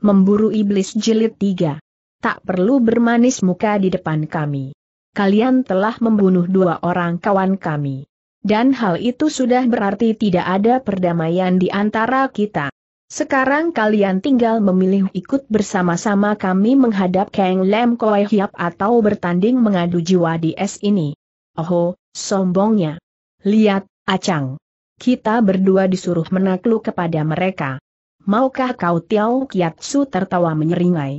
Memburu Iblis Jilid tiga, Tak perlu bermanis muka di depan kami. Kalian telah membunuh dua orang kawan kami. Dan hal itu sudah berarti tidak ada perdamaian di antara kita. Sekarang kalian tinggal memilih ikut bersama-sama kami menghadap Kang Lem Koi Hiap atau bertanding mengadu jiwa di es ini. Oho, sombongnya. Lihat, Acang. Kita berdua disuruh menakluk kepada mereka maukah kau Tiao Kiatsu tertawa menyeringai.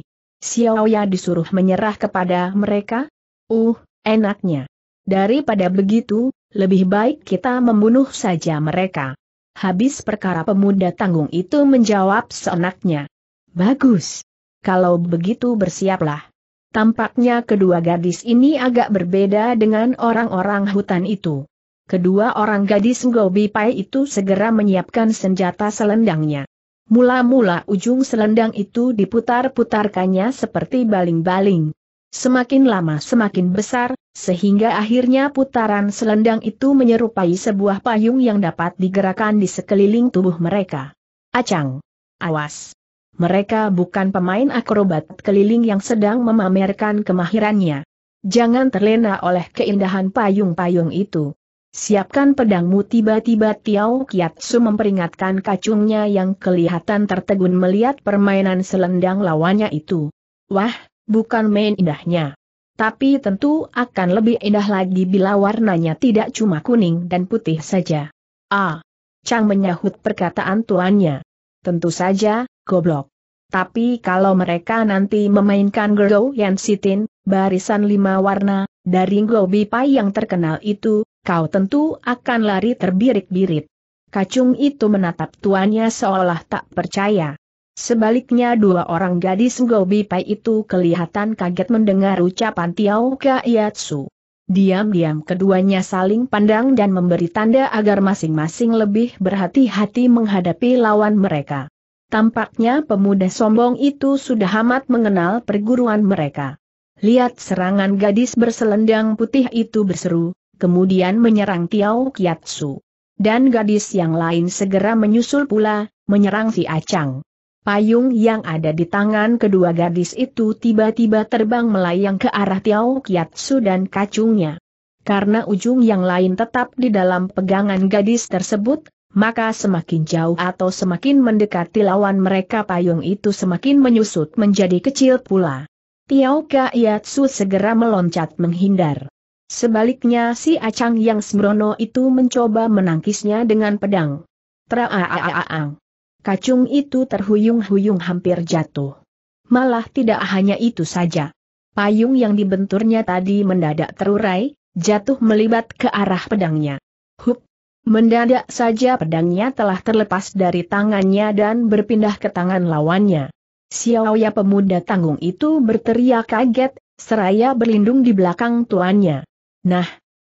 ya disuruh menyerah kepada mereka? Uh, enaknya. Daripada begitu, lebih baik kita membunuh saja mereka. Habis perkara pemuda tanggung itu menjawab seenaknya. Bagus. Kalau begitu bersiaplah. Tampaknya kedua gadis ini agak berbeda dengan orang-orang hutan itu. Kedua orang gadis Gobi Pai itu segera menyiapkan senjata selendangnya. Mula-mula ujung selendang itu diputar-putarkannya seperti baling-baling. Semakin lama semakin besar, sehingga akhirnya putaran selendang itu menyerupai sebuah payung yang dapat digerakkan di sekeliling tubuh mereka. Acang! Awas! Mereka bukan pemain akrobat keliling yang sedang memamerkan kemahirannya. Jangan terlena oleh keindahan payung-payung itu. Siapkan pedangmu tiba-tiba Tiao Kiatsu memperingatkan kacungnya yang kelihatan tertegun melihat permainan selendang lawannya itu. Wah, bukan main indahnya. Tapi tentu akan lebih indah lagi bila warnanya tidak cuma kuning dan putih saja. Ah! Chang menyahut perkataan tuannya. Tentu saja, goblok. Tapi kalau mereka nanti memainkan Gou Yan Sitin, barisan lima warna, dari Gou Bipai yang terkenal itu, kau tentu akan lari terbirik-birit. Kacung itu menatap tuannya seolah tak percaya. Sebaliknya dua orang gadis Gobi Pai itu kelihatan kaget mendengar ucapan Tiao Kaiatsu. Diam-diam keduanya saling pandang dan memberi tanda agar masing-masing lebih berhati-hati menghadapi lawan mereka. Tampaknya pemuda sombong itu sudah amat mengenal perguruan mereka. Lihat serangan gadis berselendang putih itu berseru, kemudian menyerang Tiao Kiatsu. Dan gadis yang lain segera menyusul pula, menyerang si Acang. Payung yang ada di tangan kedua gadis itu tiba-tiba terbang melayang ke arah Tiao Kiatsu dan kacungnya. Karena ujung yang lain tetap di dalam pegangan gadis tersebut, maka semakin jauh atau semakin mendekati lawan mereka payung itu semakin menyusut menjadi kecil pula. Tiao Kiatsu segera meloncat menghindar. Sebaliknya si Acang yang sembrono itu mencoba menangkisnya dengan pedang. Traaaaang. Kacung itu terhuyung-huyung hampir jatuh. Malah tidak hanya itu saja. Payung yang dibenturnya tadi mendadak terurai, jatuh melibat ke arah pedangnya. Hup! Mendadak saja pedangnya telah terlepas dari tangannya dan berpindah ke tangan lawannya. Xiaoya pemuda tanggung itu berteriak kaget, seraya berlindung di belakang tuannya. Nah,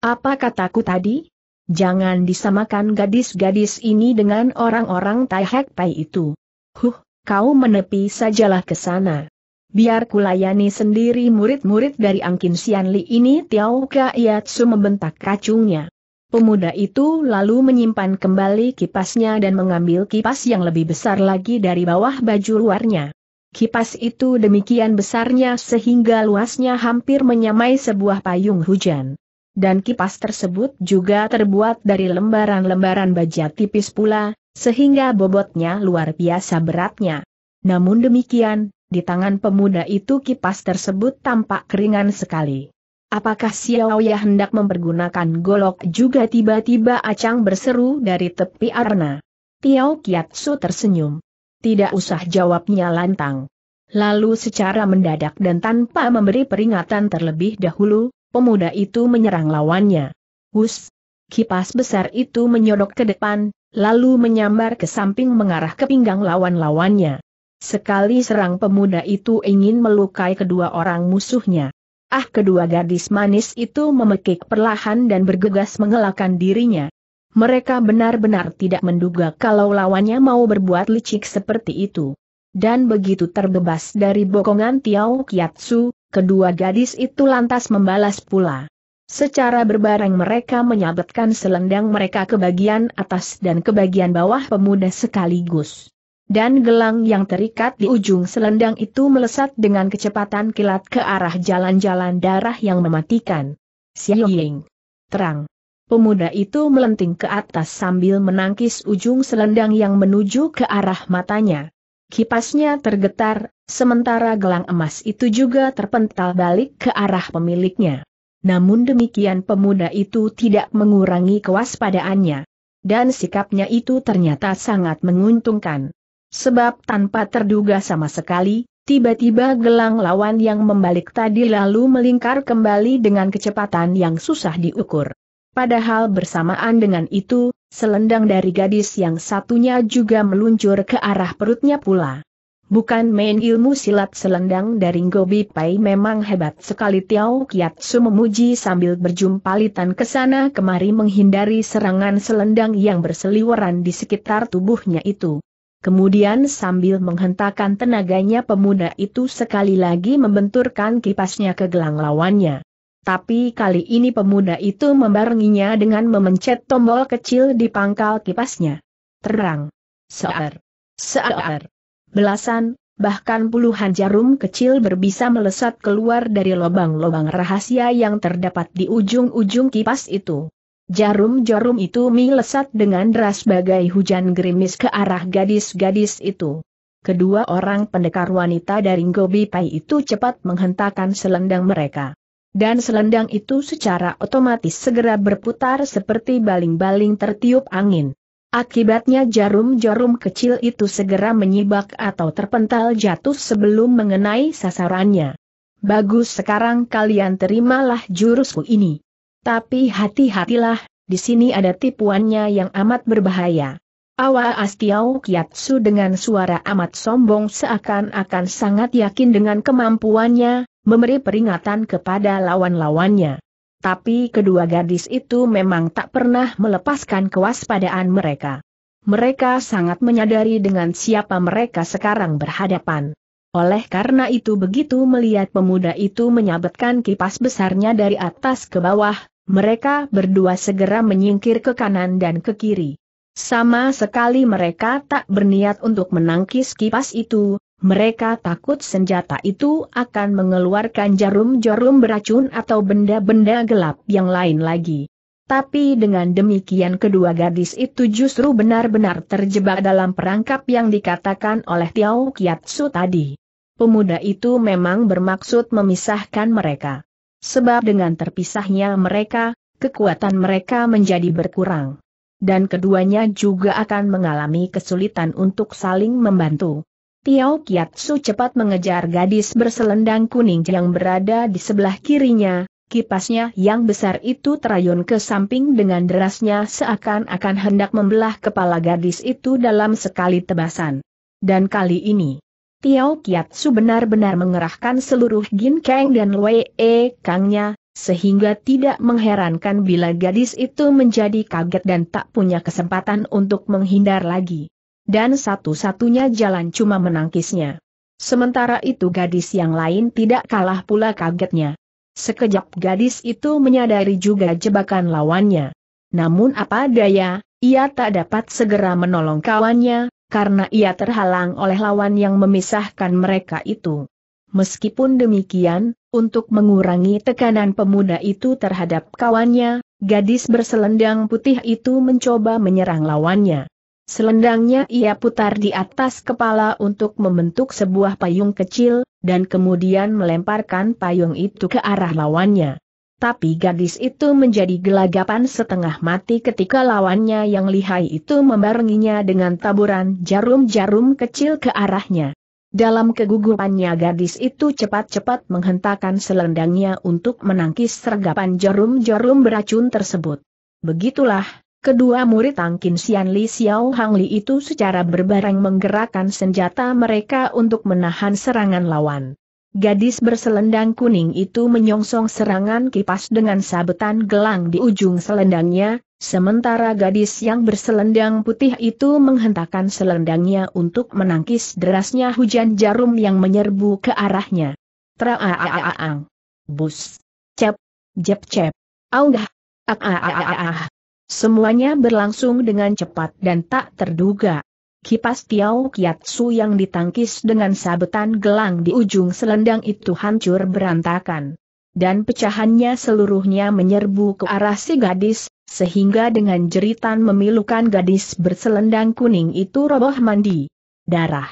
apa kataku tadi? Jangan disamakan gadis-gadis ini dengan orang-orang Tai Hek Pai itu. Huh, kau menepi sajalah ke sana. Biar kulayani sendiri murid-murid dari Angkin Sianli ini Tiao Yatsu membentak kacungnya. Pemuda itu lalu menyimpan kembali kipasnya dan mengambil kipas yang lebih besar lagi dari bawah baju luarnya. Kipas itu demikian besarnya sehingga luasnya hampir menyamai sebuah payung hujan. Dan kipas tersebut juga terbuat dari lembaran-lembaran baja tipis pula, sehingga bobotnya luar biasa beratnya. Namun demikian, di tangan pemuda itu kipas tersebut tampak keringan sekali. Apakah Xiao Xiaoya hendak mempergunakan golok juga tiba-tiba Acang berseru dari tepi arna? Tiao Kiatsu tersenyum. Tidak usah jawabnya lantang. Lalu secara mendadak dan tanpa memberi peringatan terlebih dahulu, pemuda itu menyerang lawannya. Hus! Kipas besar itu menyodok ke depan, lalu menyambar ke samping mengarah ke pinggang lawan-lawannya. Sekali serang pemuda itu ingin melukai kedua orang musuhnya. Ah kedua gadis manis itu memekik perlahan dan bergegas mengelakkan dirinya. Mereka benar-benar tidak menduga kalau lawannya mau berbuat licik seperti itu. Dan begitu terbebas dari bokongan Tiao Kiatsu, kedua gadis itu lantas membalas pula. Secara berbareng mereka menyabetkan selendang mereka ke bagian atas dan ke bagian bawah pemuda sekaligus. Dan gelang yang terikat di ujung selendang itu melesat dengan kecepatan kilat ke arah jalan-jalan darah yang mematikan. Xiaoying. Terang. Pemuda itu melenting ke atas sambil menangkis ujung selendang yang menuju ke arah matanya. Kipasnya tergetar, sementara gelang emas itu juga terpental balik ke arah pemiliknya. Namun demikian pemuda itu tidak mengurangi kewaspadaannya. Dan sikapnya itu ternyata sangat menguntungkan. Sebab tanpa terduga sama sekali, tiba-tiba gelang lawan yang membalik tadi lalu melingkar kembali dengan kecepatan yang susah diukur. Padahal bersamaan dengan itu, selendang dari gadis yang satunya juga meluncur ke arah perutnya pula. Bukan main ilmu silat selendang dari Gobi Pai memang hebat sekali Tiao Kiatsu memuji sambil berjumpalitan ke sana kemari menghindari serangan selendang yang berseliweran di sekitar tubuhnya itu. Kemudian sambil menghentakkan tenaganya pemuda itu sekali lagi membenturkan kipasnya ke gelang lawannya. Tapi kali ini pemuda itu membarenginya dengan memencet tombol kecil di pangkal kipasnya. Terang. Sear. Sear. Belasan, bahkan puluhan jarum kecil berbisa melesat keluar dari lubang-lubang rahasia yang terdapat di ujung-ujung kipas itu. Jarum-jarum itu melesat dengan deras bagai hujan gerimis ke arah gadis-gadis itu. Kedua orang pendekar wanita dari Gobi Pai itu cepat menghentakkan selendang mereka dan selendang itu secara otomatis segera berputar seperti baling-baling tertiup angin. Akibatnya jarum-jarum kecil itu segera menyibak atau terpental jatuh sebelum mengenai sasarannya. Bagus sekarang kalian terimalah jurusku ini. Tapi hati-hatilah, di sini ada tipuannya yang amat berbahaya. Awa Astiao Kiatsu dengan suara amat sombong seakan-akan sangat yakin dengan kemampuannya, memberi peringatan kepada lawan-lawannya. Tapi kedua gadis itu memang tak pernah melepaskan kewaspadaan mereka. Mereka sangat menyadari dengan siapa mereka sekarang berhadapan. Oleh karena itu begitu melihat pemuda itu menyabetkan kipas besarnya dari atas ke bawah, mereka berdua segera menyingkir ke kanan dan ke kiri. Sama sekali mereka tak berniat untuk menangkis kipas itu, mereka takut senjata itu akan mengeluarkan jarum-jarum beracun atau benda-benda gelap yang lain lagi. Tapi dengan demikian kedua gadis itu justru benar-benar terjebak dalam perangkap yang dikatakan oleh Tiao Kiatsu tadi. Pemuda itu memang bermaksud memisahkan mereka. Sebab dengan terpisahnya mereka, kekuatan mereka menjadi berkurang. Dan keduanya juga akan mengalami kesulitan untuk saling membantu. Kiat Su cepat mengejar gadis berselendang kuning yang berada di sebelah kirinya, kipasnya yang besar itu terayun ke samping dengan derasnya seakan-akan hendak membelah kepala gadis itu dalam sekali tebasan. Dan kali ini, Kiat Su benar-benar mengerahkan seluruh Gin Kang dan Wei E Kangnya, sehingga tidak mengherankan bila gadis itu menjadi kaget dan tak punya kesempatan untuk menghindar lagi. Dan satu-satunya jalan cuma menangkisnya. Sementara itu gadis yang lain tidak kalah pula kagetnya. Sekejap gadis itu menyadari juga jebakan lawannya. Namun apa daya, ia tak dapat segera menolong kawannya, karena ia terhalang oleh lawan yang memisahkan mereka itu. Meskipun demikian, untuk mengurangi tekanan pemuda itu terhadap kawannya, gadis berselendang putih itu mencoba menyerang lawannya. Selendangnya ia putar di atas kepala untuk membentuk sebuah payung kecil, dan kemudian melemparkan payung itu ke arah lawannya. Tapi gadis itu menjadi gelagapan setengah mati ketika lawannya yang lihai itu membarenginya dengan taburan jarum-jarum kecil ke arahnya. Dalam kegugupannya gadis itu cepat-cepat menghentakkan selendangnya untuk menangkis sergapan jarum-jarum beracun tersebut. Begitulah, Kedua murid Tangkin Sian Li Xiao Hang Li itu secara berbareng menggerakkan senjata mereka untuk menahan serangan lawan. Gadis berselendang kuning itu menyongsong serangan kipas dengan sabetan gelang di ujung selendangnya, sementara gadis yang berselendang putih itu menghentakkan selendangnya untuk menangkis derasnya hujan jarum yang menyerbu ke arahnya. Traaaaang. Bus. Cep. Jep cep. Augah. aaaaah. Semuanya berlangsung dengan cepat dan tak terduga. Kipas Tiao Kiatsu yang ditangkis dengan sabetan gelang di ujung selendang itu hancur berantakan. Dan pecahannya seluruhnya menyerbu ke arah si gadis, sehingga dengan jeritan memilukan gadis berselendang kuning itu roboh mandi. Darah.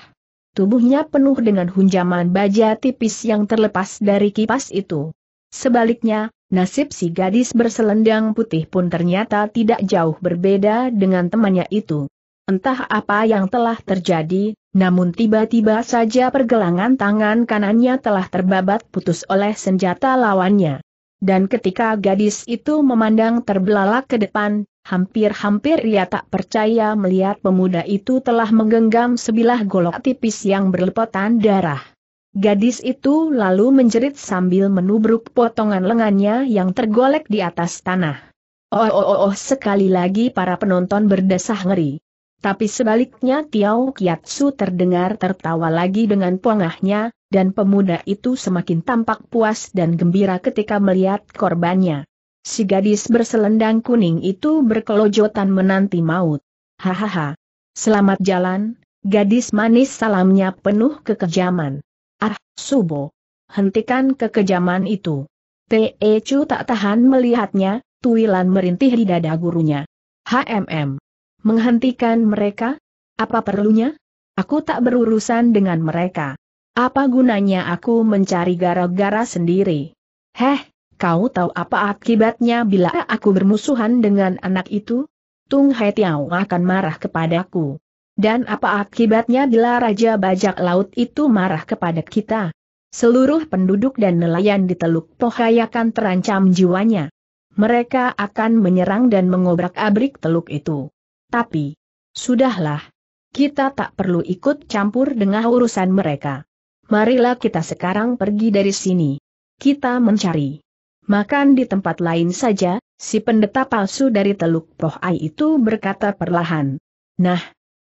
Tubuhnya penuh dengan hunjaman baja tipis yang terlepas dari kipas itu. Sebaliknya, Nasib si gadis berselendang putih pun ternyata tidak jauh berbeda dengan temannya itu. Entah apa yang telah terjadi, namun tiba-tiba saja pergelangan tangan kanannya telah terbabat putus oleh senjata lawannya. Dan ketika gadis itu memandang terbelalak ke depan, hampir-hampir ia tak percaya melihat pemuda itu telah menggenggam sebilah golok tipis yang berlepotan darah. Gadis itu lalu menjerit sambil menubruk potongan lengannya yang tergolek di atas tanah. Oh oh oh, oh sekali lagi para penonton berdesah ngeri. Tapi sebaliknya Tiao Kiatsu terdengar tertawa lagi dengan pongahnya, dan pemuda itu semakin tampak puas dan gembira ketika melihat korbannya. Si gadis berselendang kuning itu berkelojotan menanti maut. Hahaha. Selamat jalan, gadis manis salamnya penuh kekejaman. Ah, Subo. Hentikan kekejaman itu. T.E. Chu tak tahan melihatnya, tuilan merintih di dada gurunya. HMM. Menghentikan mereka? Apa perlunya? Aku tak berurusan dengan mereka. Apa gunanya aku mencari gara-gara sendiri? Heh, kau tahu apa akibatnya bila aku bermusuhan dengan anak itu? Tung Hai Tiao akan marah kepadaku. Dan apa akibatnya bila Raja Bajak Laut itu marah kepada kita? Seluruh penduduk dan nelayan di Teluk Pohai akan terancam jiwanya. Mereka akan menyerang dan mengobrak-abrik teluk itu. Tapi, sudahlah. Kita tak perlu ikut campur dengan urusan mereka. Marilah kita sekarang pergi dari sini. Kita mencari makan di tempat lain saja, si pendeta palsu dari Teluk Pohai itu berkata perlahan. Nah,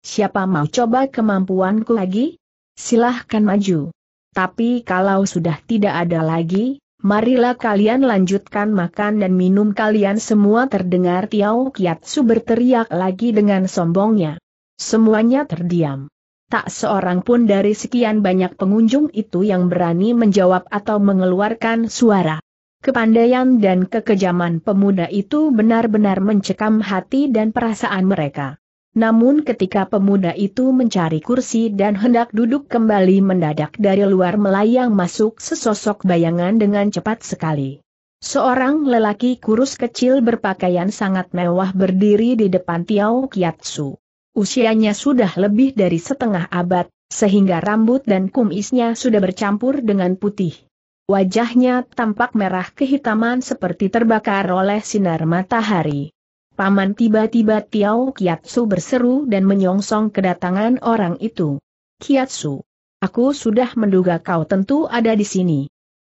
Siapa mau coba kemampuanku lagi? Silahkan maju. Tapi kalau sudah tidak ada lagi, marilah kalian lanjutkan makan dan minum kalian semua terdengar Tiao Kiatsu berteriak lagi dengan sombongnya. Semuanya terdiam. Tak seorang pun dari sekian banyak pengunjung itu yang berani menjawab atau mengeluarkan suara. Kepandaian dan kekejaman pemuda itu benar-benar mencekam hati dan perasaan mereka. Namun ketika pemuda itu mencari kursi dan hendak duduk kembali mendadak dari luar melayang masuk sesosok bayangan dengan cepat sekali. Seorang lelaki kurus kecil berpakaian sangat mewah berdiri di depan Tiao Kiatsu. Usianya sudah lebih dari setengah abad, sehingga rambut dan kumisnya sudah bercampur dengan putih. Wajahnya tampak merah kehitaman seperti terbakar oleh sinar matahari. Paman tiba-tiba Tiao Kiatsu berseru dan menyongsong kedatangan orang itu. Kiatsu, aku sudah menduga kau tentu ada di sini.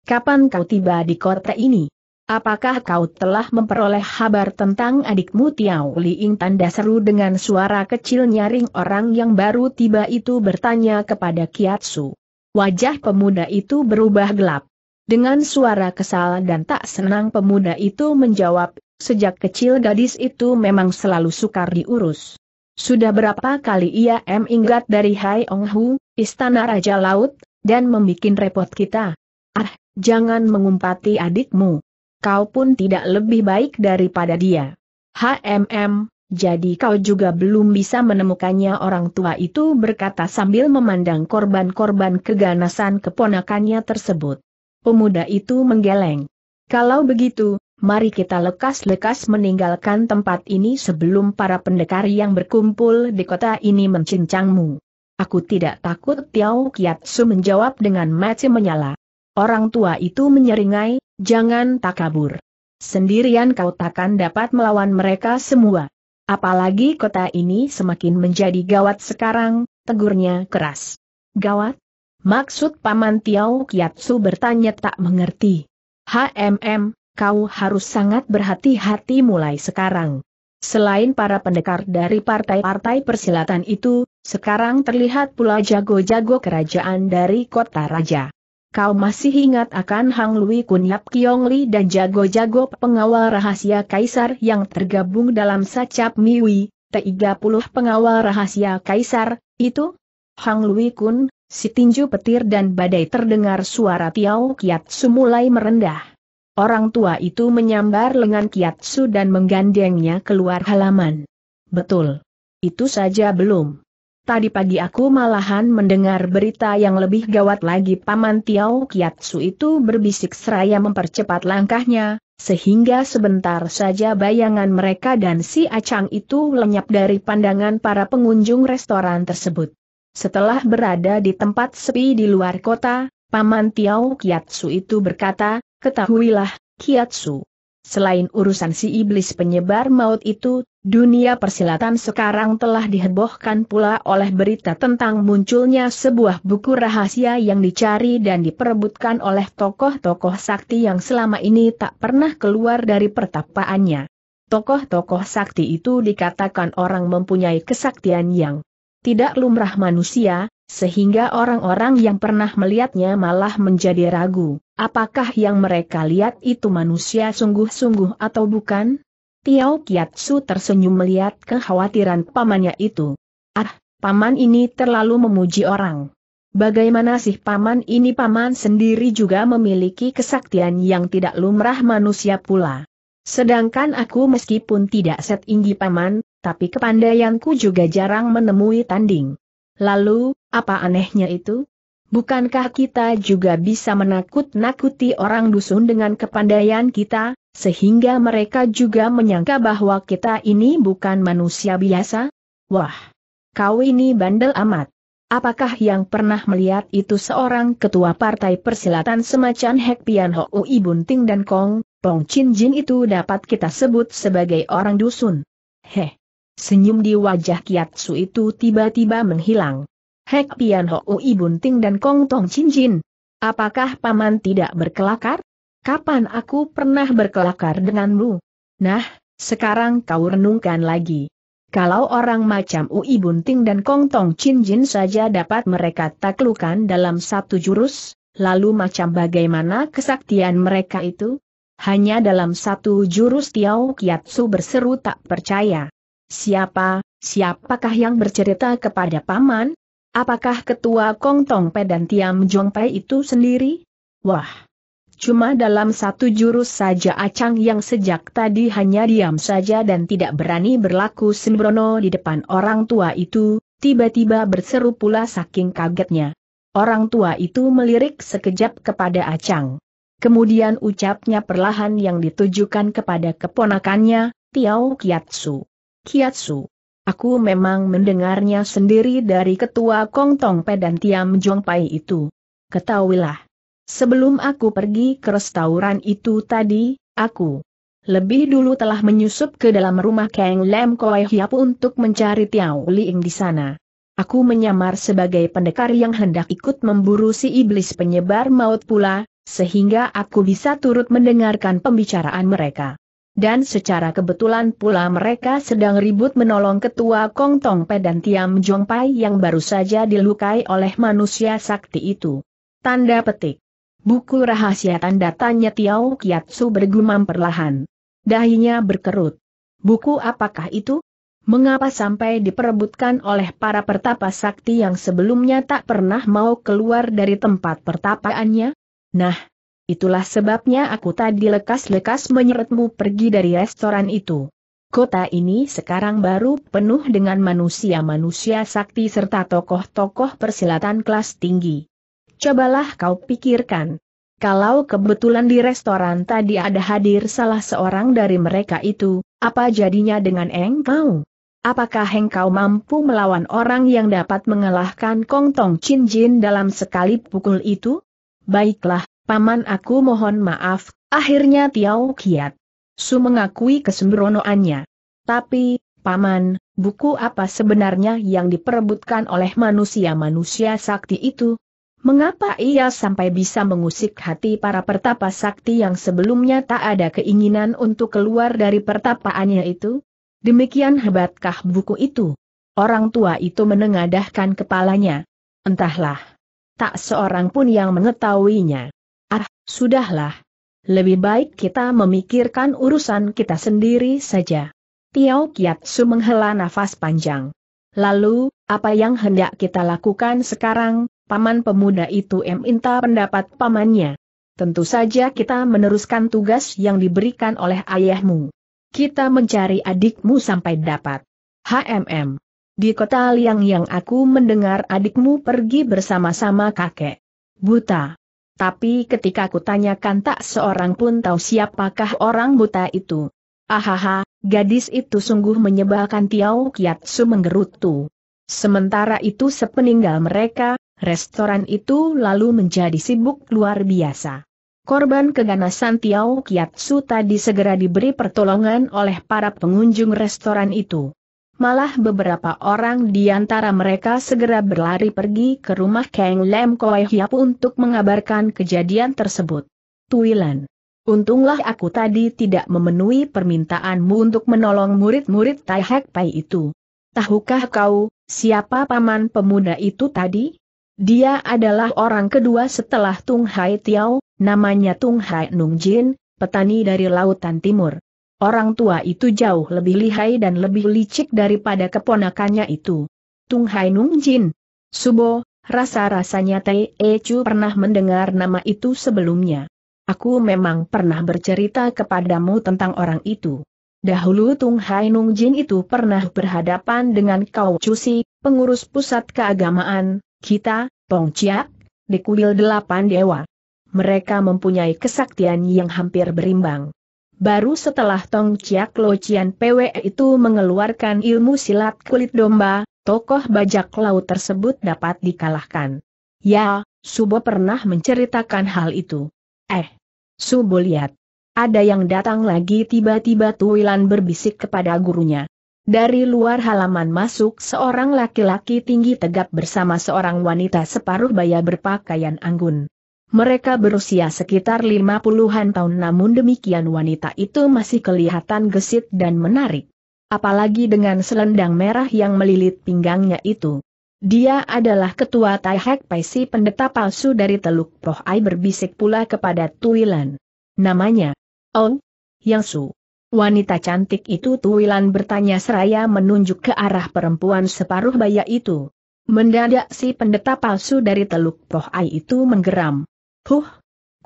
Kapan kau tiba di kota ini? Apakah kau telah memperoleh kabar tentang adikmu Tiao Liing tanda seru dengan suara kecil nyaring orang yang baru tiba itu bertanya kepada Kiatsu. Wajah pemuda itu berubah gelap. Dengan suara kesal dan tak senang pemuda itu menjawab, Sejak kecil gadis itu memang selalu sukar diurus. Sudah berapa kali ia minggat dari Hai Ong Hu, istana Raja Laut, dan membuat repot kita. Ah, jangan mengumpati adikmu. Kau pun tidak lebih baik daripada dia. HMM, jadi kau juga belum bisa menemukannya orang tua itu berkata sambil memandang korban-korban keganasan keponakannya tersebut. Pemuda itu menggeleng. Kalau begitu, mari kita lekas-lekas meninggalkan tempat ini sebelum para pendekar yang berkumpul di kota ini mencincangmu. Aku tidak takut Tiao Kiatsu menjawab dengan mati menyala. Orang tua itu menyeringai, jangan tak kabur. Sendirian kau takkan dapat melawan mereka semua. Apalagi kota ini semakin menjadi gawat sekarang, tegurnya keras. Gawat? Maksud Paman Tiao Kiatsu bertanya tak mengerti. HMM, kau harus sangat berhati-hati mulai sekarang. Selain para pendekar dari partai-partai persilatan itu, sekarang terlihat pula jago-jago kerajaan dari kota raja. Kau masih ingat akan Hang Lui Kun Yap Kiong Li dan jago-jago pengawal rahasia kaisar yang tergabung dalam Sacap Miwi, 30 pengawal rahasia kaisar, itu? Hang Lui Kun, si tinju petir dan badai terdengar suara Tiao Kiat mulai merendah. Orang tua itu menyambar lengan Kiatsu dan menggandengnya keluar halaman. Betul. Itu saja belum. Tadi pagi aku malahan mendengar berita yang lebih gawat lagi Paman Tiao Kiatsu itu berbisik seraya mempercepat langkahnya, sehingga sebentar saja bayangan mereka dan si Acang itu lenyap dari pandangan para pengunjung restoran tersebut. Setelah berada di tempat sepi di luar kota, Paman Tiao Kiatsu itu berkata, Ketahuilah, Kiatsu. Selain urusan si iblis penyebar maut itu, dunia persilatan sekarang telah dihebohkan pula oleh berita tentang munculnya sebuah buku rahasia yang dicari dan diperebutkan oleh tokoh-tokoh sakti yang selama ini tak pernah keluar dari pertapaannya. Tokoh-tokoh sakti itu dikatakan orang mempunyai kesaktian yang tidak lumrah manusia, sehingga orang-orang yang pernah melihatnya malah menjadi ragu, apakah yang mereka lihat itu manusia sungguh-sungguh atau bukan? Tiao Kiatsu tersenyum melihat kekhawatiran pamannya itu. Ah, paman ini terlalu memuji orang. Bagaimana sih paman ini paman sendiri juga memiliki kesaktian yang tidak lumrah manusia pula. Sedangkan aku meskipun tidak setinggi paman, tapi kepandaianku juga jarang menemui tanding. Lalu, apa anehnya itu? Bukankah kita juga bisa menakut-nakuti orang dusun dengan kepandaian kita, sehingga mereka juga menyangka bahwa kita ini bukan manusia biasa? Wah! Kau ini bandel amat. Apakah yang pernah melihat itu seorang ketua partai persilatan semacam Hek Pian Ho Ui Bunting dan Kong, Pong Chin Jin itu dapat kita sebut sebagai orang dusun? Heh! Senyum di wajah Kiat Su itu tiba-tiba menghilang. Hek Pian Ui Bunting dan Kong Tong Chin Jin. Apakah paman tidak berkelakar? Kapan aku pernah berkelakar denganmu? Nah, sekarang kau renungkan lagi. Kalau orang macam Ui Bunting dan Kong Tong Chin Jin saja dapat mereka taklukan dalam satu jurus, lalu macam bagaimana kesaktian mereka itu? Hanya dalam satu jurus Tiao Su berseru tak percaya. Siapa, siapakah yang bercerita kepada paman? Apakah ketua Kong Tong Pe dan Tiam Jong Pe itu sendiri? Wah! Cuma dalam satu jurus saja Acang yang sejak tadi hanya diam saja dan tidak berani berlaku sembrono di depan orang tua itu, tiba-tiba berseru pula saking kagetnya. Orang tua itu melirik sekejap kepada Acang. Kemudian ucapnya perlahan yang ditujukan kepada keponakannya, Tiao Kiatsu. Su, Aku memang mendengarnya sendiri dari ketua Kong Tong Pe dan Tiam Jong Pai itu. Ketahuilah. Sebelum aku pergi ke restoran itu tadi, aku lebih dulu telah menyusup ke dalam rumah Kang Lam Koi Hiap untuk mencari Tiao Liing di sana. Aku menyamar sebagai pendekar yang hendak ikut memburu si iblis penyebar maut pula, sehingga aku bisa turut mendengarkan pembicaraan mereka dan secara kebetulan pula mereka sedang ribut menolong ketua Kong Tong Pe dan Tiam Jong Pai yang baru saja dilukai oleh manusia sakti itu. Tanda petik. Buku rahasia tanda tanya Tiao Kiatsu bergumam perlahan. Dahinya berkerut. Buku apakah itu? Mengapa sampai diperebutkan oleh para pertapa sakti yang sebelumnya tak pernah mau keluar dari tempat pertapaannya? Nah, Itulah sebabnya aku tadi lekas-lekas menyeretmu pergi dari restoran itu. Kota ini sekarang baru penuh dengan manusia-manusia sakti serta tokoh-tokoh persilatan kelas tinggi. Cobalah kau pikirkan. Kalau kebetulan di restoran tadi ada hadir salah seorang dari mereka itu, apa jadinya dengan engkau? Apakah engkau mampu melawan orang yang dapat mengalahkan Kongtong Tong Jin dalam sekali pukul itu? Baiklah, Paman aku mohon maaf, akhirnya Tiao Kiat. Su mengakui kesembronoannya. Tapi, Paman, buku apa sebenarnya yang diperebutkan oleh manusia-manusia sakti itu? Mengapa ia sampai bisa mengusik hati para pertapa sakti yang sebelumnya tak ada keinginan untuk keluar dari pertapaannya itu? Demikian hebatkah buku itu? Orang tua itu menengadahkan kepalanya. Entahlah. Tak seorang pun yang mengetahuinya. Ah, sudahlah. Lebih baik kita memikirkan urusan kita sendiri saja. Tiao su menghela nafas panjang. Lalu, apa yang hendak kita lakukan sekarang, paman pemuda itu minta pendapat pamannya. Tentu saja kita meneruskan tugas yang diberikan oleh ayahmu. Kita mencari adikmu sampai dapat. HMM. Di kota Liang yang aku mendengar adikmu pergi bersama-sama kakek. Buta. Tapi ketika kutanyakan tak seorang pun tahu siapakah orang buta itu. Ahaha, gadis itu sungguh menyebalkan Tiao Kiatsu menggerutu. Sementara itu sepeninggal mereka, restoran itu lalu menjadi sibuk luar biasa. Korban keganasan Tiao Kiatsu tadi segera diberi pertolongan oleh para pengunjung restoran itu. Malah beberapa orang di antara mereka segera berlari pergi ke rumah Kang Lem Koi Hiap untuk mengabarkan kejadian tersebut. Tuilan. Untunglah aku tadi tidak memenuhi permintaanmu untuk menolong murid-murid Tai Hek Pai itu. Tahukah kau, siapa paman pemuda itu tadi? Dia adalah orang kedua setelah Tung Hai Tiao, namanya Tung Hai Nung Jin, petani dari Lautan Timur. Orang tua itu jauh lebih lihai dan lebih licik daripada keponakannya itu. Tung Hai Nung Jin. Subo, rasa-rasanya Tei e Chu pernah mendengar nama itu sebelumnya. Aku memang pernah bercerita kepadamu tentang orang itu. Dahulu Tung Hai Nung Jin itu pernah berhadapan dengan Kau Chu Si, pengurus pusat keagamaan, kita, Pong Chiak, di kuil delapan dewa. Mereka mempunyai kesaktian yang hampir berimbang. Baru setelah Tong Chiak Lo Chian PW itu mengeluarkan ilmu silat kulit domba, tokoh bajak laut tersebut dapat dikalahkan. Ya, Subo pernah menceritakan hal itu. Eh, Subo lihat. Ada yang datang lagi tiba-tiba Tuilan berbisik kepada gurunya. Dari luar halaman masuk seorang laki-laki tinggi tegap bersama seorang wanita separuh baya berpakaian anggun. Mereka berusia sekitar lima puluhan tahun namun demikian wanita itu masih kelihatan gesit dan menarik. Apalagi dengan selendang merah yang melilit pinggangnya itu. Dia adalah ketua Taihek Paisi pendeta palsu dari Teluk Pohai berbisik pula kepada Tuilan. Namanya, Ong Su. Wanita cantik itu Tuilan bertanya seraya menunjuk ke arah perempuan separuh baya itu. Mendadak si pendeta palsu dari Teluk Pohai itu menggeram. Huh,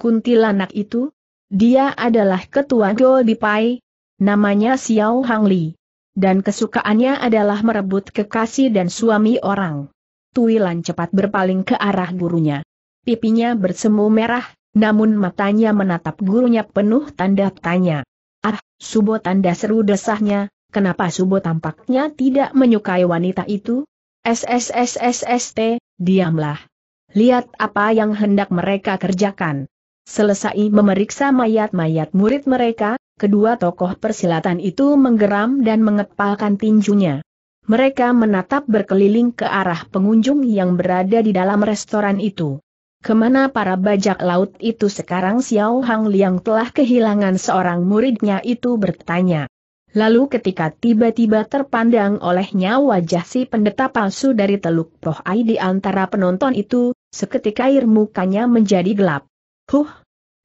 kuntilanak itu? Dia adalah ketua dipai, namanya Xiao Hang Li. Dan kesukaannya adalah merebut kekasih dan suami orang. Tuilan cepat berpaling ke arah gurunya. Pipinya bersemu merah, namun matanya menatap gurunya penuh tanda tanya. Ah, Subo tanda seru desahnya, kenapa Subo tampaknya tidak menyukai wanita itu? SSSSST, diamlah. Lihat apa yang hendak mereka kerjakan. Selesai memeriksa mayat-mayat murid mereka, kedua tokoh persilatan itu menggeram dan mengepalkan tinjunya. Mereka menatap berkeliling ke arah pengunjung yang berada di dalam restoran itu. Kemana para bajak laut itu sekarang Xiao Hang Liang telah kehilangan seorang muridnya itu bertanya. Lalu ketika tiba-tiba terpandang olehnya wajah si pendeta palsu dari Teluk Poh Ai di antara penonton itu, Seketika air mukanya menjadi gelap. Huh!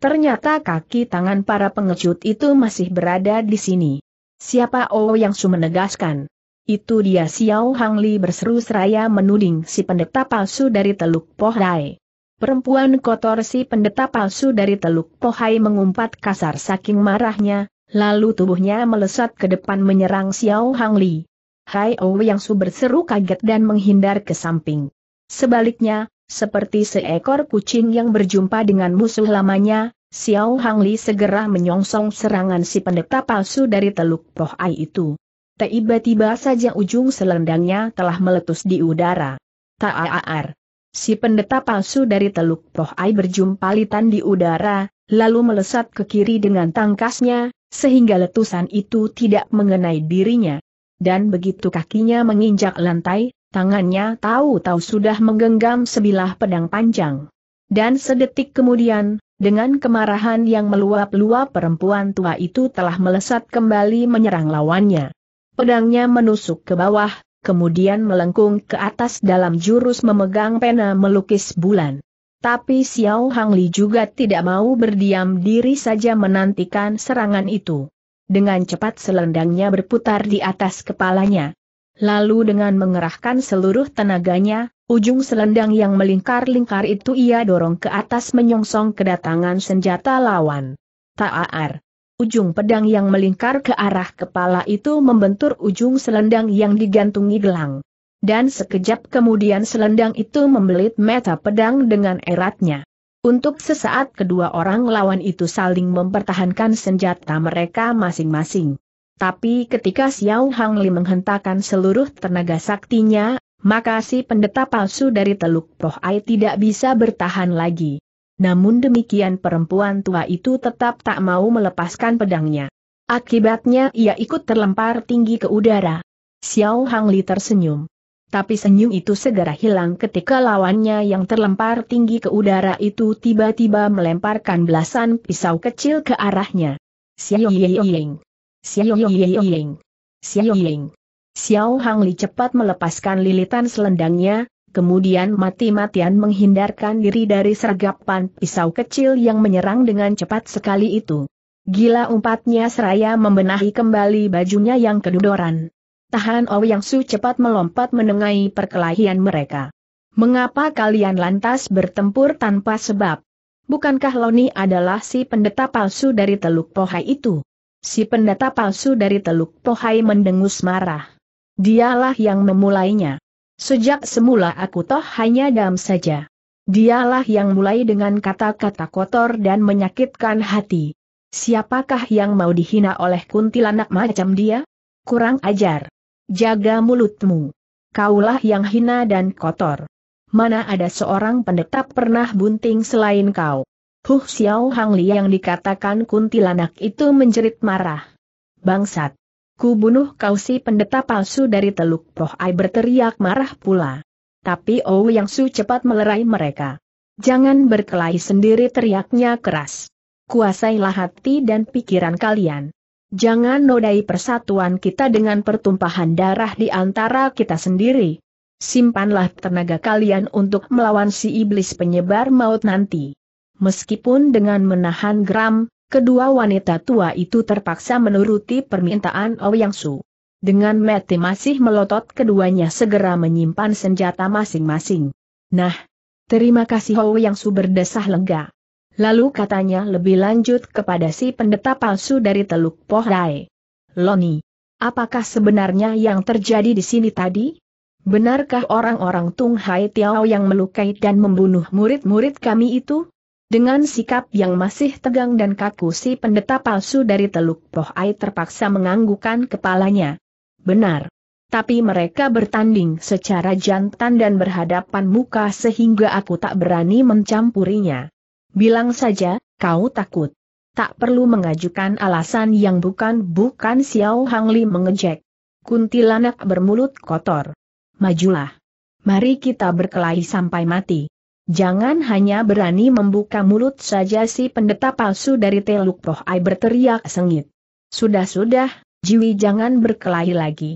Ternyata kaki tangan para pengecut itu masih berada di sini. Siapa Oh yang su menegaskan? Itu dia Xiao Hangli berseru seraya menuding si pendeta palsu dari Teluk Pohai. Perempuan kotor si pendeta palsu dari Teluk Pohai mengumpat kasar saking marahnya, lalu tubuhnya melesat ke depan menyerang Xiao Hangli. Hai Oh yang su berseru kaget dan menghindar ke samping. Sebaliknya, seperti seekor kucing yang berjumpa dengan musuh lamanya, Xiao Hangli segera menyongsong serangan si pendeta palsu dari teluk Poh Ai itu. Tiba-tiba saja ujung selendangnya telah meletus di udara. Taaar. Si pendeta palsu dari teluk Poh Ai berjumpa litan di udara, lalu melesat ke kiri dengan tangkasnya, sehingga letusan itu tidak mengenai dirinya. Dan begitu kakinya menginjak lantai, tangannya tahu-tahu sudah menggenggam sebilah pedang panjang. Dan sedetik kemudian, dengan kemarahan yang meluap-luap perempuan tua itu telah melesat kembali menyerang lawannya. Pedangnya menusuk ke bawah, kemudian melengkung ke atas dalam jurus memegang pena melukis bulan. Tapi Xiao Hang Li juga tidak mau berdiam diri saja menantikan serangan itu. Dengan cepat selendangnya berputar di atas kepalanya. Lalu dengan mengerahkan seluruh tenaganya, ujung selendang yang melingkar-lingkar itu ia dorong ke atas menyongsong kedatangan senjata lawan. Ta'ar. Ujung pedang yang melingkar ke arah kepala itu membentur ujung selendang yang digantungi gelang. Dan sekejap kemudian selendang itu membelit meta pedang dengan eratnya. Untuk sesaat kedua orang lawan itu saling mempertahankan senjata mereka masing-masing. Tapi ketika Xiao Li menghentakkan seluruh tenaga saktinya, maka si pendeta palsu dari Teluk Ai tidak bisa bertahan lagi. Namun demikian perempuan tua itu tetap tak mau melepaskan pedangnya. Akibatnya ia ikut terlempar tinggi ke udara. Xiao Li tersenyum. Tapi senyum itu segera hilang ketika lawannya yang terlempar tinggi ke udara itu tiba-tiba melemparkan belasan pisau kecil ke arahnya. Ying. Xiao Ying. Xiao Ying. Xiao Hangli cepat melepaskan lilitan selendangnya, kemudian mati-matian menghindarkan diri dari sergapan pisau kecil yang menyerang dengan cepat sekali itu. Gila umpatnya seraya membenahi kembali bajunya yang kedudoran. Tahan Ouyang oh Su cepat melompat menengahi perkelahian mereka. Mengapa kalian lantas bertempur tanpa sebab? Bukankah Loni adalah si pendeta palsu dari Teluk Pohai itu? Si pendeta palsu dari Teluk Tohai mendengus marah. Dialah yang memulainya. Sejak semula aku toh hanya dam saja. Dialah yang mulai dengan kata-kata kotor dan menyakitkan hati. Siapakah yang mau dihina oleh kuntilanak macam dia? Kurang ajar. Jaga mulutmu. Kaulah yang hina dan kotor. Mana ada seorang pendeta pernah bunting selain kau. Huh Xiao Hang Li yang dikatakan kuntilanak itu menjerit marah. Bangsat! Ku bunuh kau si pendeta palsu dari teluk Poh Ai berteriak marah pula. Tapi Oh Yang Su cepat melerai mereka. Jangan berkelahi sendiri teriaknya keras. Kuasailah hati dan pikiran kalian. Jangan nodai persatuan kita dengan pertumpahan darah di antara kita sendiri. Simpanlah tenaga kalian untuk melawan si iblis penyebar maut nanti. Meskipun dengan menahan geram, kedua wanita tua itu terpaksa menuruti permintaan Ouyang Su. Dengan mati masih melotot keduanya segera menyimpan senjata masing-masing. Nah, terima kasih Ouyang Su berdesah lega. Lalu katanya lebih lanjut kepada si pendeta palsu dari Teluk Pohrai. Loni, apakah sebenarnya yang terjadi di sini tadi? Benarkah orang-orang Tung Hai Tiao yang melukai dan membunuh murid-murid kami itu? Dengan sikap yang masih tegang dan kaku si pendeta palsu dari Teluk Pohai terpaksa menganggukkan kepalanya. Benar. Tapi mereka bertanding secara jantan dan berhadapan muka sehingga aku tak berani mencampurinya. Bilang saja, kau takut. Tak perlu mengajukan alasan yang bukan-bukan Xiao Hangli mengejek. Kuntilanak bermulut kotor. Majulah. Mari kita berkelahi sampai mati. Jangan hanya berani membuka mulut saja si pendeta palsu dari Teluk Ai berteriak sengit. Sudah-sudah, Jiwi jangan berkelahi lagi.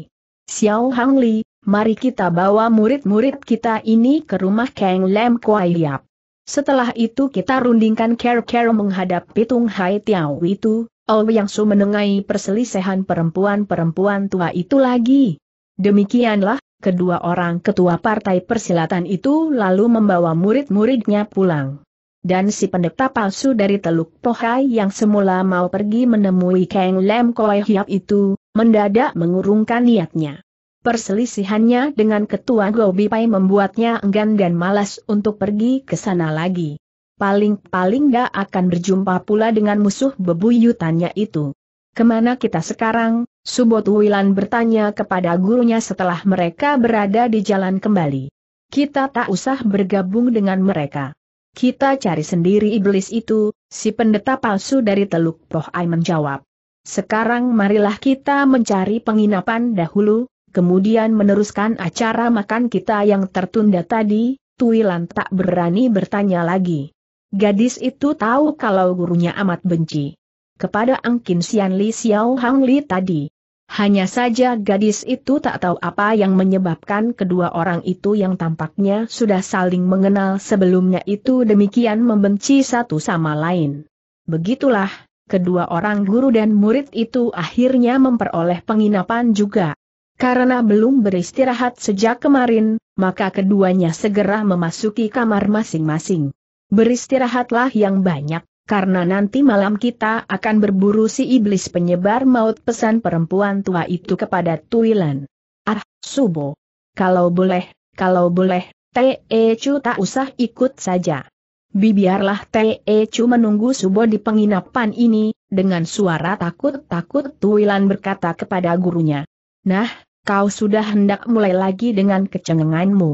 Xiao Hang Li, mari kita bawa murid-murid kita ini ke rumah Kang Lam Kuai Yap. Setelah itu kita rundingkan ker-ker menghadap Pitung Hai Tiao itu, Oh Yang Su Menengai perselisihan perempuan-perempuan tua itu lagi. Demikianlah, kedua orang ketua partai persilatan itu lalu membawa murid-muridnya pulang. Dan si pendeta palsu dari Teluk Pohai yang semula mau pergi menemui Kang Lem Koi Hiap itu, mendadak mengurungkan niatnya. Perselisihannya dengan ketua Gobi Pai membuatnya enggan dan malas untuk pergi ke sana lagi. Paling-paling gak akan berjumpa pula dengan musuh bebuyutannya itu. Kemana kita sekarang? Subot Wilan bertanya kepada gurunya setelah mereka berada di jalan kembali. Kita tak usah bergabung dengan mereka. Kita cari sendiri iblis itu, si pendeta palsu dari Teluk Pohai menjawab. Sekarang marilah kita mencari penginapan dahulu, kemudian meneruskan acara makan kita yang tertunda tadi, Tuilan tak berani bertanya lagi. Gadis itu tahu kalau gurunya amat benci kepada Angkin Sian Li Xiao Hang Li tadi. Hanya saja gadis itu tak tahu apa yang menyebabkan kedua orang itu yang tampaknya sudah saling mengenal sebelumnya itu demikian membenci satu sama lain. Begitulah, kedua orang guru dan murid itu akhirnya memperoleh penginapan juga. Karena belum beristirahat sejak kemarin, maka keduanya segera memasuki kamar masing-masing. Beristirahatlah yang banyak karena nanti malam kita akan berburu si iblis penyebar maut pesan perempuan tua itu kepada Tuilan. Ah, Subo. Kalau boleh, kalau boleh, Te Chu tak usah ikut saja. Biarlah Te Chu menunggu Subo di penginapan ini, dengan suara takut-takut Tuilan berkata kepada gurunya. Nah, kau sudah hendak mulai lagi dengan kecenganganmu.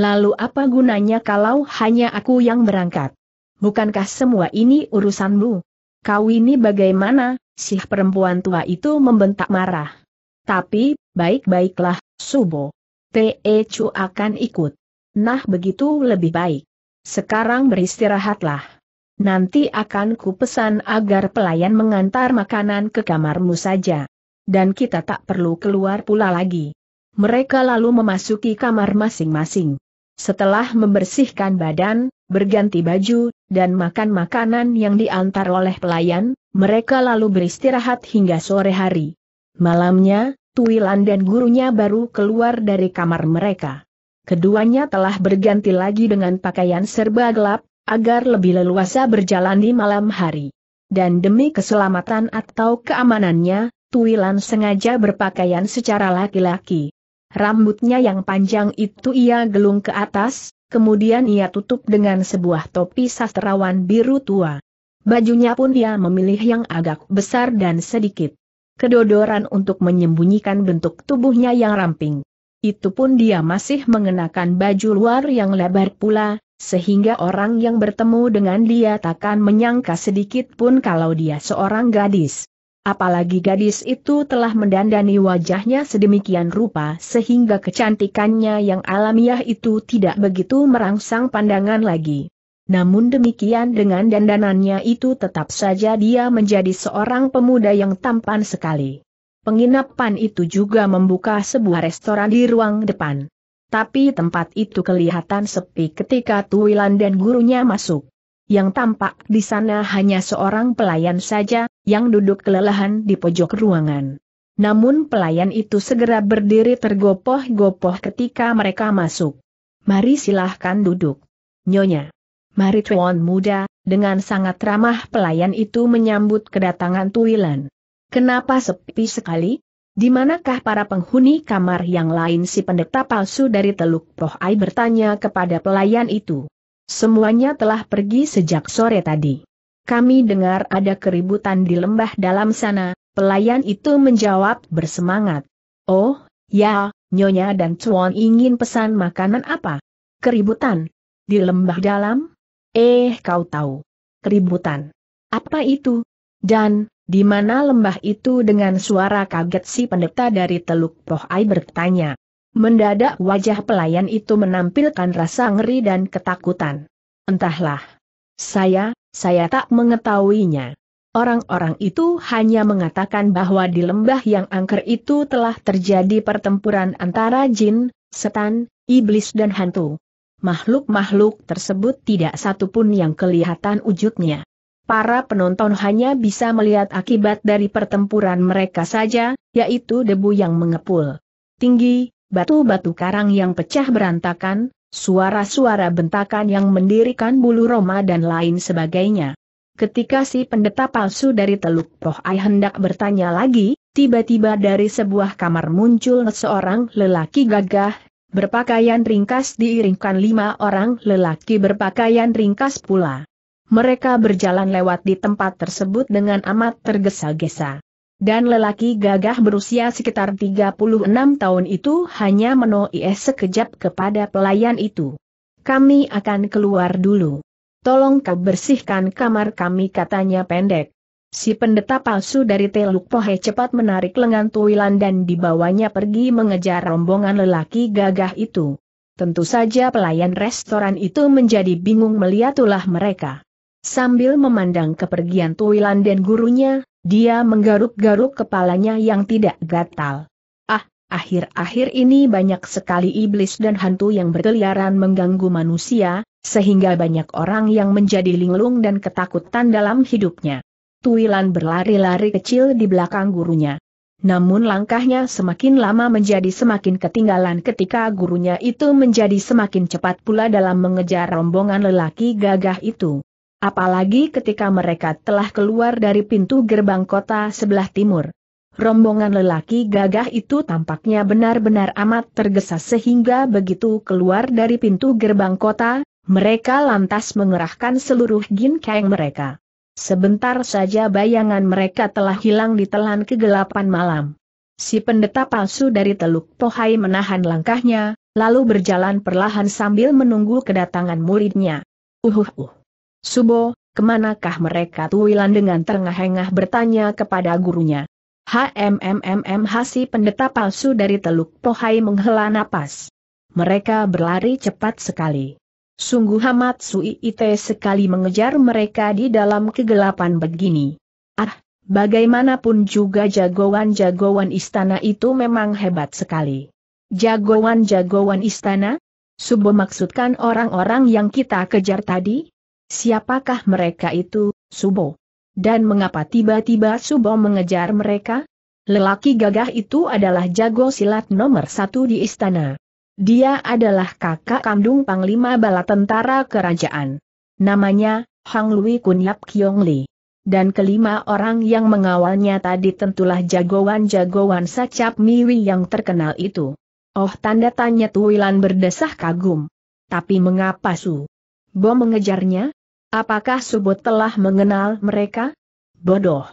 Lalu apa gunanya kalau hanya aku yang berangkat? Bukankah semua ini urusanmu? Kau ini bagaimana? Si perempuan tua itu membentak marah. Tapi, baik-baiklah, Subo. Te akan ikut. Nah begitu lebih baik. Sekarang beristirahatlah. Nanti akan ku pesan agar pelayan mengantar makanan ke kamarmu saja. Dan kita tak perlu keluar pula lagi. Mereka lalu memasuki kamar masing-masing. Setelah membersihkan badan, berganti baju, dan makan makanan yang diantar oleh pelayan, mereka lalu beristirahat hingga sore hari. Malamnya, Tuilan dan gurunya baru keluar dari kamar mereka. Keduanya telah berganti lagi dengan pakaian serba gelap, agar lebih leluasa berjalan di malam hari. Dan demi keselamatan atau keamanannya, Tuilan sengaja berpakaian secara laki-laki. Rambutnya yang panjang itu ia gelung ke atas, kemudian ia tutup dengan sebuah topi sastrawan biru tua. Bajunya pun ia memilih yang agak besar dan sedikit kedodoran untuk menyembunyikan bentuk tubuhnya yang ramping. Itu pun dia masih mengenakan baju luar yang lebar pula, sehingga orang yang bertemu dengan dia takkan menyangka sedikit pun kalau dia seorang gadis apalagi gadis itu telah mendandani wajahnya sedemikian rupa sehingga kecantikannya yang alamiah itu tidak begitu merangsang pandangan lagi. Namun demikian dengan dandanannya itu tetap saja dia menjadi seorang pemuda yang tampan sekali. Penginapan itu juga membuka sebuah restoran di ruang depan. Tapi tempat itu kelihatan sepi ketika Tuilan dan gurunya masuk yang tampak di sana hanya seorang pelayan saja, yang duduk kelelahan di pojok ruangan. Namun pelayan itu segera berdiri tergopoh-gopoh ketika mereka masuk. Mari silahkan duduk. Nyonya. Mari Tuan muda, dengan sangat ramah pelayan itu menyambut kedatangan Tuilan. Kenapa sepi sekali? Di manakah para penghuni kamar yang lain si pendeta palsu dari Teluk Pohai bertanya kepada pelayan itu. Semuanya telah pergi sejak sore tadi. Kami dengar ada keributan di lembah dalam sana, pelayan itu menjawab bersemangat. Oh, ya, Nyonya dan Cuan ingin pesan makanan apa? Keributan. Di lembah dalam? Eh, kau tahu. Keributan. Apa itu? Dan, di mana lembah itu dengan suara kaget si pendeta dari Teluk Pohai bertanya. Mendadak wajah pelayan itu menampilkan rasa ngeri dan ketakutan. Entahlah. Saya, saya tak mengetahuinya. Orang-orang itu hanya mengatakan bahwa di lembah yang angker itu telah terjadi pertempuran antara jin, setan, iblis dan hantu. Makhluk-makhluk tersebut tidak satupun yang kelihatan wujudnya. Para penonton hanya bisa melihat akibat dari pertempuran mereka saja, yaitu debu yang mengepul. Tinggi, batu-batu karang yang pecah berantakan, suara-suara bentakan yang mendirikan bulu roma dan lain sebagainya. Ketika si pendeta palsu dari Teluk Ai hendak bertanya lagi, tiba-tiba dari sebuah kamar muncul seorang lelaki gagah, berpakaian ringkas diiringkan lima orang lelaki berpakaian ringkas pula. Mereka berjalan lewat di tempat tersebut dengan amat tergesa-gesa. Dan lelaki gagah berusia sekitar 36 tahun itu hanya menoies sekejap kepada pelayan itu. Kami akan keluar dulu. Tolong kau bersihkan kamar kami katanya pendek. Si pendeta palsu dari Teluk Pohe cepat menarik lengan Tuilan dan dibawanya pergi mengejar rombongan lelaki gagah itu. Tentu saja pelayan restoran itu menjadi bingung melihat ulah mereka. Sambil memandang kepergian Tuilan dan gurunya, dia menggaruk-garuk kepalanya yang tidak gatal. Ah, akhir-akhir ini banyak sekali iblis dan hantu yang berkeliaran mengganggu manusia, sehingga banyak orang yang menjadi linglung dan ketakutan dalam hidupnya. Tuilan berlari-lari kecil di belakang gurunya. Namun langkahnya semakin lama menjadi semakin ketinggalan ketika gurunya itu menjadi semakin cepat pula dalam mengejar rombongan lelaki gagah itu. Apalagi ketika mereka telah keluar dari pintu gerbang kota sebelah timur. Rombongan lelaki gagah itu tampaknya benar-benar amat tergesa sehingga begitu keluar dari pintu gerbang kota, mereka lantas mengerahkan seluruh ginkeng mereka. Sebentar saja bayangan mereka telah hilang di telan kegelapan malam. Si pendeta palsu dari Teluk Pohai menahan langkahnya, lalu berjalan perlahan sambil menunggu kedatangan muridnya. Uhuh, uh. uh, uh. Subo, kemanakah mereka Tuwilan dengan terengah-engah bertanya kepada gurunya. HMMMM Hasi pendeta palsu dari Teluk Pohai menghela napas. Mereka berlari cepat sekali. Sungguh amat Sui Ite sekali mengejar mereka di dalam kegelapan begini. Ah, bagaimanapun juga jagoan-jagoan istana itu memang hebat sekali. Jagoan-jagoan istana? Subo maksudkan orang-orang yang kita kejar tadi? Siapakah mereka itu, Subo? Dan mengapa tiba-tiba Subo mengejar mereka? Lelaki gagah itu adalah jago silat nomor satu di istana. Dia adalah kakak kandung Panglima Bala Tentara Kerajaan. Namanya, Hang Lui Kunyap Kiong Li. Dan kelima orang yang mengawalnya tadi tentulah jagoan-jagoan Sacap Miwi yang terkenal itu. Oh tanda tanya Tuwilan berdesah kagum. Tapi mengapa Su? Bom mengejarnya? Apakah Subut telah mengenal mereka? Bodoh.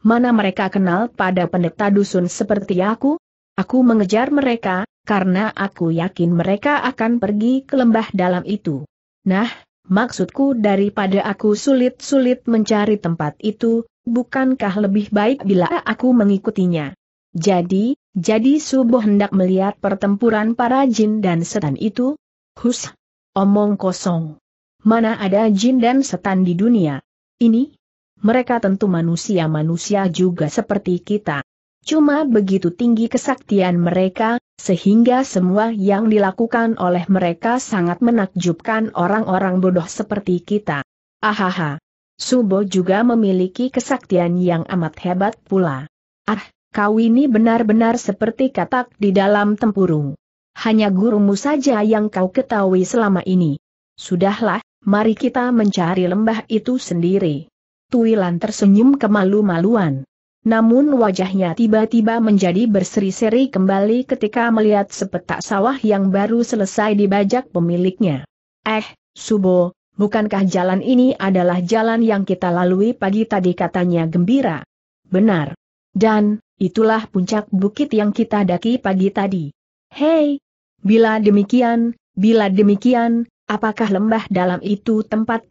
Mana mereka kenal pada pendeta dusun seperti aku? Aku mengejar mereka, karena aku yakin mereka akan pergi ke lembah dalam itu. Nah, maksudku daripada aku sulit-sulit mencari tempat itu, bukankah lebih baik bila aku mengikutinya? Jadi, jadi subuh hendak melihat pertempuran para jin dan setan itu? Hus! Omong kosong. Mana ada jin dan setan di dunia? Ini? Mereka tentu manusia-manusia juga seperti kita. Cuma begitu tinggi kesaktian mereka, sehingga semua yang dilakukan oleh mereka sangat menakjubkan orang-orang bodoh seperti kita. Ahaha. Subo juga memiliki kesaktian yang amat hebat pula. Ah, kau ini benar-benar seperti katak di dalam tempurung. Hanya gurumu saja yang kau ketahui selama ini. Sudahlah, mari kita mencari lembah itu sendiri. Tuilan tersenyum kemalu-maluan. Namun wajahnya tiba-tiba menjadi berseri-seri kembali ketika melihat sepetak sawah yang baru selesai dibajak pemiliknya. Eh, Subo, bukankah jalan ini adalah jalan yang kita lalui pagi tadi katanya gembira? Benar. Dan, itulah puncak bukit yang kita daki pagi tadi. Hei! Bila demikian, bila demikian, Apakah lembah dalam itu tempat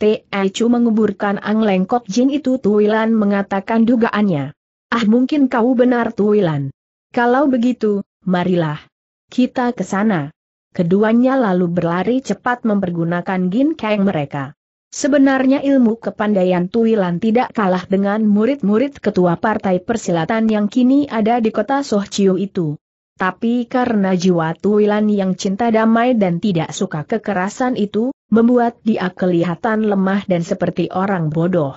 Chu menguburkan Ang Lengkok Jin itu Tuilan mengatakan dugaannya. Ah mungkin kau benar Tuilan. Kalau begitu, marilah. Kita ke sana. Keduanya lalu berlari cepat mempergunakan gin Kang mereka. Sebenarnya ilmu kepandaian Tuilan tidak kalah dengan murid-murid ketua partai persilatan yang kini ada di kota Sohciu itu tapi karena jiwa Tuilan yang cinta damai dan tidak suka kekerasan itu, membuat dia kelihatan lemah dan seperti orang bodoh.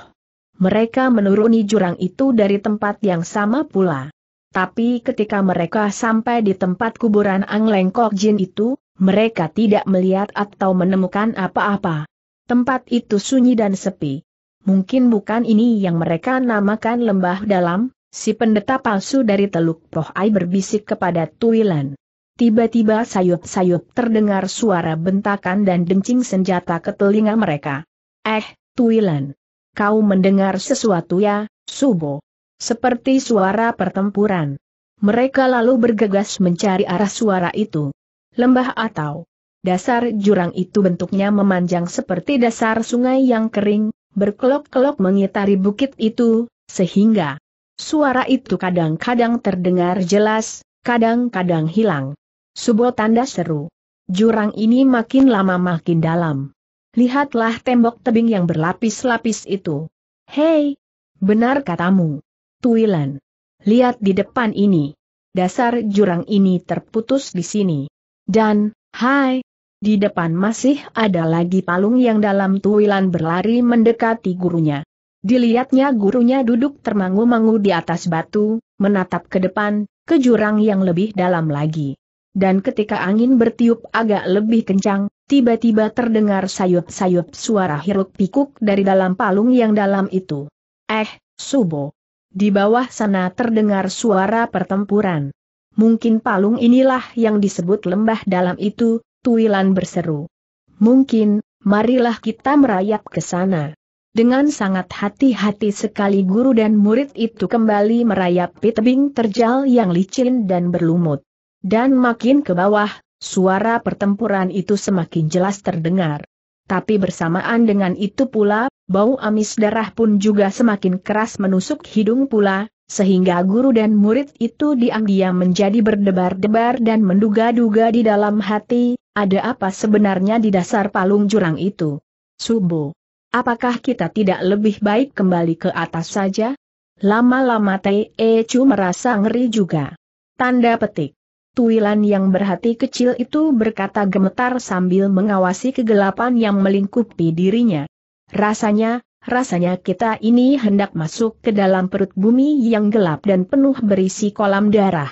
Mereka menuruni jurang itu dari tempat yang sama pula. Tapi ketika mereka sampai di tempat kuburan Ang Lengkok Jin itu, mereka tidak melihat atau menemukan apa-apa. Tempat itu sunyi dan sepi. Mungkin bukan ini yang mereka namakan lembah dalam, Si pendeta palsu dari Teluk Pohai berbisik kepada Tuilan. Tiba-tiba sayup-sayup terdengar suara bentakan dan dencing senjata ke telinga mereka. Eh, Tuilan. Kau mendengar sesuatu ya, Subo? Seperti suara pertempuran. Mereka lalu bergegas mencari arah suara itu. Lembah atau dasar jurang itu bentuknya memanjang seperti dasar sungai yang kering, berkelok-kelok mengitari bukit itu, sehingga Suara itu kadang-kadang terdengar jelas, kadang-kadang hilang. Subo tanda seru. Jurang ini makin lama makin dalam. Lihatlah tembok tebing yang berlapis-lapis itu. Hei! Benar katamu. Tuilan. Lihat di depan ini. Dasar jurang ini terputus di sini. Dan, hai, di depan masih ada lagi palung yang dalam tuilan berlari mendekati gurunya. Dilihatnya gurunya duduk termangu-mangu di atas batu, menatap ke depan, ke jurang yang lebih dalam lagi. Dan ketika angin bertiup agak lebih kencang, tiba-tiba terdengar sayup-sayup suara hiruk-pikuk dari dalam palung yang dalam itu. Eh, Subo. Di bawah sana terdengar suara pertempuran. Mungkin palung inilah yang disebut lembah dalam itu, Tuilan berseru. Mungkin, marilah kita merayap ke sana. Dengan sangat hati-hati sekali guru dan murid itu kembali merayapi tebing terjal yang licin dan berlumut. Dan makin ke bawah, suara pertempuran itu semakin jelas terdengar. Tapi bersamaan dengan itu pula, bau amis darah pun juga semakin keras menusuk hidung pula, sehingga guru dan murid itu diam-diam menjadi berdebar-debar dan menduga-duga di dalam hati, ada apa sebenarnya di dasar palung jurang itu. Subuh. Apakah kita tidak lebih baik kembali ke atas saja? Lama-lama teh, Chu merasa ngeri juga. Tanda petik. Tuilan yang berhati kecil itu berkata gemetar sambil mengawasi kegelapan yang melingkupi dirinya. Rasanya, rasanya kita ini hendak masuk ke dalam perut bumi yang gelap dan penuh berisi kolam darah.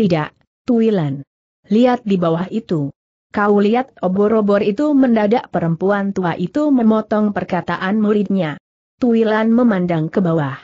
Tidak, Tuilan. Lihat di bawah itu. Kau lihat obor-obor itu mendadak perempuan tua itu memotong perkataan muridnya. Tuilan memandang ke bawah.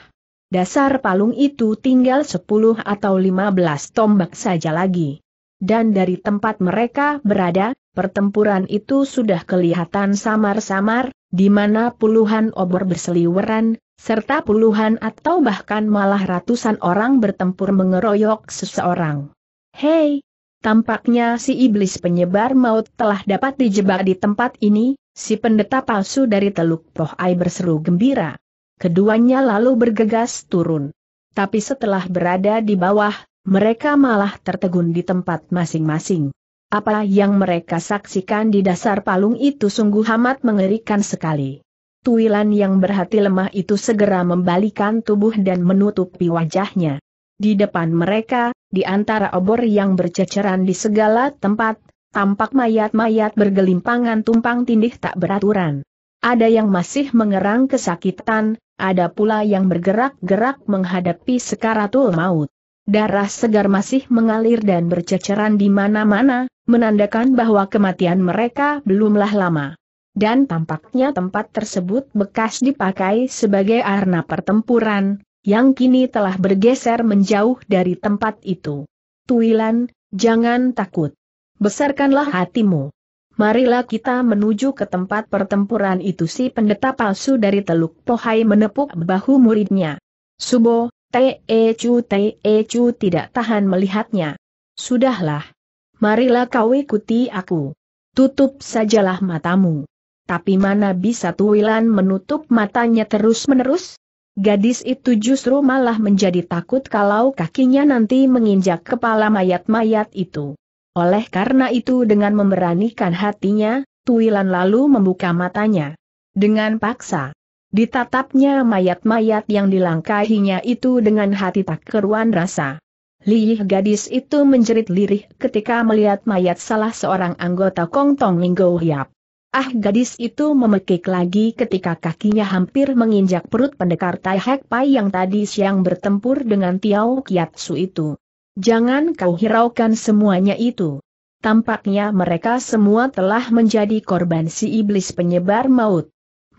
Dasar palung itu tinggal 10 atau 15 tombak saja lagi. Dan dari tempat mereka berada, pertempuran itu sudah kelihatan samar-samar, di mana puluhan obor berseliweran, serta puluhan atau bahkan malah ratusan orang bertempur mengeroyok seseorang. Hei, Tampaknya si iblis penyebar maut telah dapat dijebak di tempat ini, si pendeta palsu dari Teluk Pohai berseru gembira. Keduanya lalu bergegas turun. Tapi setelah berada di bawah, mereka malah tertegun di tempat masing-masing. Apa yang mereka saksikan di dasar palung itu sungguh amat mengerikan sekali. Tuilan yang berhati lemah itu segera membalikan tubuh dan menutupi wajahnya. Di depan mereka, di antara obor yang berceceran di segala tempat, tampak mayat-mayat bergelimpangan tumpang tindih tak beraturan. Ada yang masih mengerang kesakitan, ada pula yang bergerak-gerak menghadapi sekaratul maut. Darah segar masih mengalir dan berceceran di mana-mana, menandakan bahwa kematian mereka belumlah lama. Dan tampaknya tempat tersebut bekas dipakai sebagai arena pertempuran, yang kini telah bergeser menjauh dari tempat itu. Tuilan, jangan takut. Besarkanlah hatimu. Marilah kita menuju ke tempat pertempuran itu si pendeta palsu dari Teluk Pohai menepuk bahu muridnya. Subo, Te Teecu tidak tahan melihatnya. Sudahlah. Marilah kau ikuti aku. Tutup sajalah matamu. Tapi mana bisa Tuilan menutup matanya terus-menerus? Gadis itu justru malah menjadi takut kalau kakinya nanti menginjak kepala mayat-mayat itu. Oleh karena itu dengan memberanikan hatinya, Tuilan lalu membuka matanya. Dengan paksa. Ditatapnya mayat-mayat yang dilangkahinya itu dengan hati tak keruan rasa. Lih gadis itu menjerit lirih ketika melihat mayat salah seorang anggota Kongtong Minggu Hiap. Ah gadis itu memekik lagi ketika kakinya hampir menginjak perut pendekar Tai Hek Pai yang tadi siang bertempur dengan Tiao Kiatsu itu. Jangan kau hiraukan semuanya itu. Tampaknya mereka semua telah menjadi korban si iblis penyebar maut.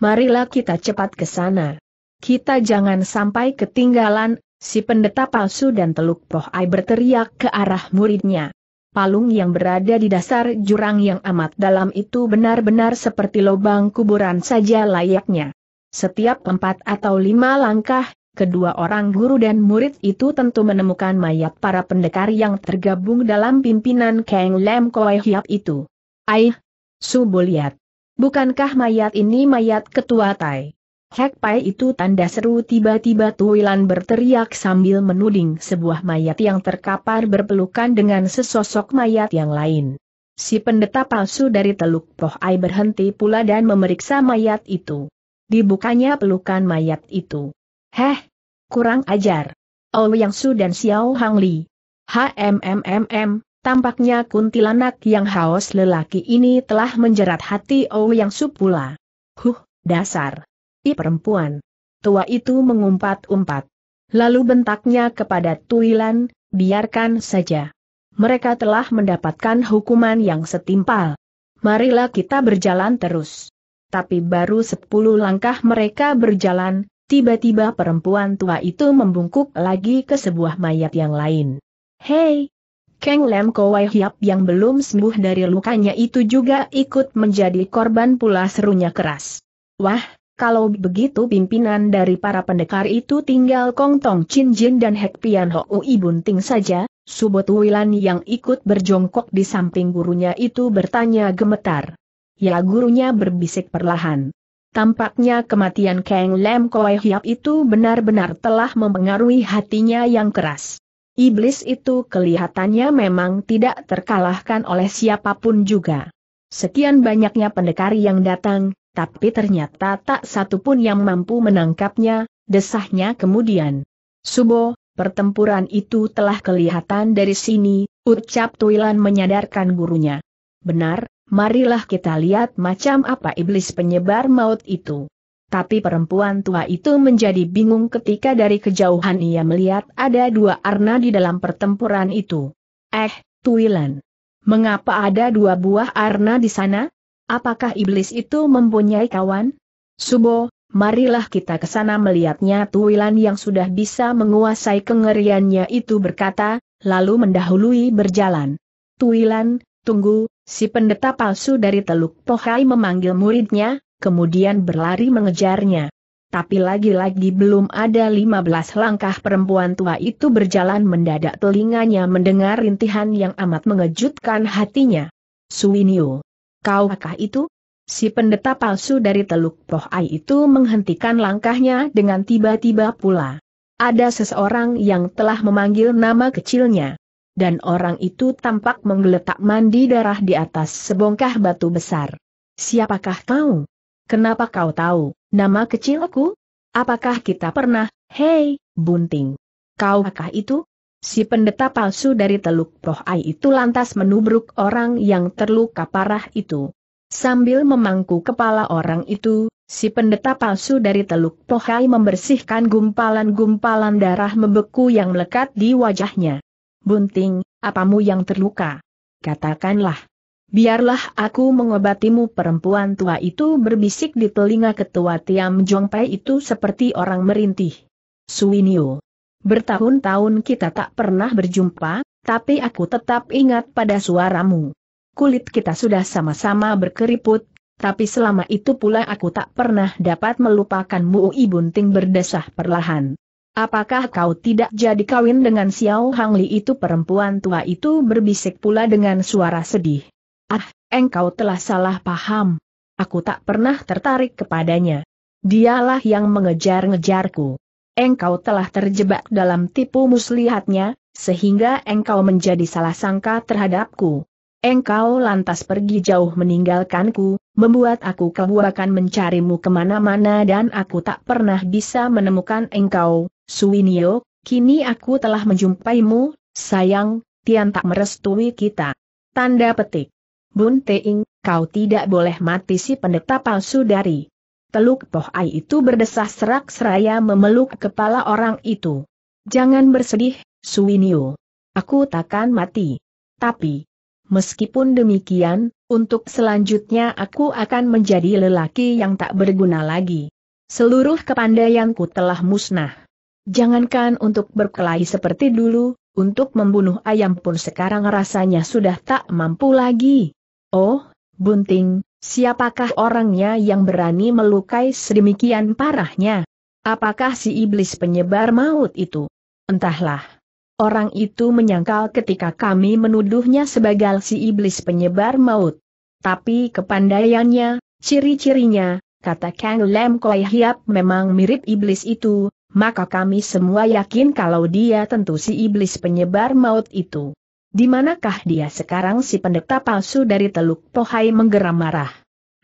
Marilah kita cepat ke sana. Kita jangan sampai ketinggalan, si pendeta palsu dan teluk Poh Ai berteriak ke arah muridnya palung yang berada di dasar jurang yang amat dalam itu benar-benar seperti lubang kuburan saja layaknya. Setiap empat atau lima langkah, kedua orang guru dan murid itu tentu menemukan mayat para pendekar yang tergabung dalam pimpinan Kang Lem Koi Hiap itu. Aih! Subuliat! Bukankah mayat ini mayat ketua Tai? Hek Pai itu tanda seru tiba-tiba Tuilan berteriak sambil menuding sebuah mayat yang terkapar berpelukan dengan sesosok mayat yang lain. Si pendeta palsu dari Teluk Poh Ai berhenti pula dan memeriksa mayat itu. Dibukanya pelukan mayat itu. Heh, kurang ajar. Oh Yang Su dan Xiao Hang Li. HMMMM, tampaknya kuntilanak yang haus lelaki ini telah menjerat hati Oh Yang Su pula. Huh, dasar hati perempuan. Tua itu mengumpat-umpat. Lalu bentaknya kepada Tuilan, biarkan saja. Mereka telah mendapatkan hukuman yang setimpal. Marilah kita berjalan terus. Tapi baru sepuluh langkah mereka berjalan, tiba-tiba perempuan tua itu membungkuk lagi ke sebuah mayat yang lain. Hei! Keng Lem Kowai Hiap yang belum sembuh dari lukanya itu juga ikut menjadi korban pula serunya keras. Wah, kalau begitu pimpinan dari para pendekar itu tinggal Kong Tong Chin Jin dan Hek Pian Ho Ui Bunting saja, Subot Wilan yang ikut berjongkok di samping gurunya itu bertanya gemetar. Ya gurunya berbisik perlahan. Tampaknya kematian Kang Lam Koi Hiap itu benar-benar telah mempengaruhi hatinya yang keras. Iblis itu kelihatannya memang tidak terkalahkan oleh siapapun juga. Sekian banyaknya pendekar yang datang, tapi ternyata tak satu pun yang mampu menangkapnya, desahnya kemudian. Subo, pertempuran itu telah kelihatan dari sini, ucap Tuilan menyadarkan gurunya. Benar, marilah kita lihat macam apa iblis penyebar maut itu. Tapi perempuan tua itu menjadi bingung ketika dari kejauhan ia melihat ada dua arna di dalam pertempuran itu. Eh, Tuilan. Mengapa ada dua buah arna di sana? Apakah iblis itu mempunyai kawan? Subo, marilah kita ke sana melihatnya Tuilan yang sudah bisa menguasai kengeriannya itu berkata, lalu mendahului berjalan. Tuilan, tunggu, si pendeta palsu dari Teluk Pohai memanggil muridnya, kemudian berlari mengejarnya. Tapi lagi-lagi belum ada 15 langkah perempuan tua itu berjalan mendadak telinganya mendengar rintihan yang amat mengejutkan hatinya. Suinio. Kau Kaukah itu? Si pendeta palsu dari Teluk Poh Ai itu menghentikan langkahnya dengan tiba-tiba pula. Ada seseorang yang telah memanggil nama kecilnya. Dan orang itu tampak menggeletak mandi darah di atas sebongkah batu besar. Siapakah kau? Kenapa kau tahu, nama kecilku? Apakah kita pernah, hei, bunting? Kau Kaukah itu? Si pendeta palsu dari Teluk Prohai itu lantas menubruk orang yang terluka parah itu. Sambil memangku kepala orang itu, si pendeta palsu dari Teluk Prohai membersihkan gumpalan-gumpalan darah membeku yang melekat di wajahnya. Bunting, apamu yang terluka? Katakanlah. Biarlah aku mengobatimu perempuan tua itu berbisik di telinga ketua Tiam Jongpai itu seperti orang merintih. Suinio. Bertahun-tahun kita tak pernah berjumpa, tapi aku tetap ingat pada suaramu. Kulit kita sudah sama-sama berkeriput, tapi selama itu pula aku tak pernah dapat melupakanmu Ui Bunting berdesah perlahan. Apakah kau tidak jadi kawin dengan Xiao Hangli itu perempuan tua itu berbisik pula dengan suara sedih. Ah, engkau telah salah paham. Aku tak pernah tertarik kepadanya. Dialah yang mengejar-ngejarku engkau telah terjebak dalam tipu muslihatnya, sehingga engkau menjadi salah sangka terhadapku. Engkau lantas pergi jauh meninggalkanku, membuat aku kebuakan mencarimu kemana-mana dan aku tak pernah bisa menemukan engkau, Suwinio, kini aku telah menjumpaimu, sayang, Tian tak merestui kita. Tanda petik. Bun Teing, kau tidak boleh mati si pendeta palsu dari Teluk Pohai itu berdesah serak seraya memeluk kepala orang itu. Jangan bersedih, Suwinio. Aku takkan mati. Tapi, meskipun demikian, untuk selanjutnya aku akan menjadi lelaki yang tak berguna lagi. Seluruh kepandaianku telah musnah. Jangankan untuk berkelahi seperti dulu, untuk membunuh ayam pun sekarang rasanya sudah tak mampu lagi. Oh, Bunting, Siapakah orangnya yang berani melukai sedemikian parahnya? Apakah si iblis penyebar maut itu? Entahlah. Orang itu menyangkal ketika kami menuduhnya sebagai si iblis penyebar maut. Tapi kepandaiannya, ciri-cirinya, kata Kang Lem Koi Hiap memang mirip iblis itu, maka kami semua yakin kalau dia tentu si iblis penyebar maut itu. Di manakah dia sekarang si pendeta palsu dari Teluk Pohai menggeram marah?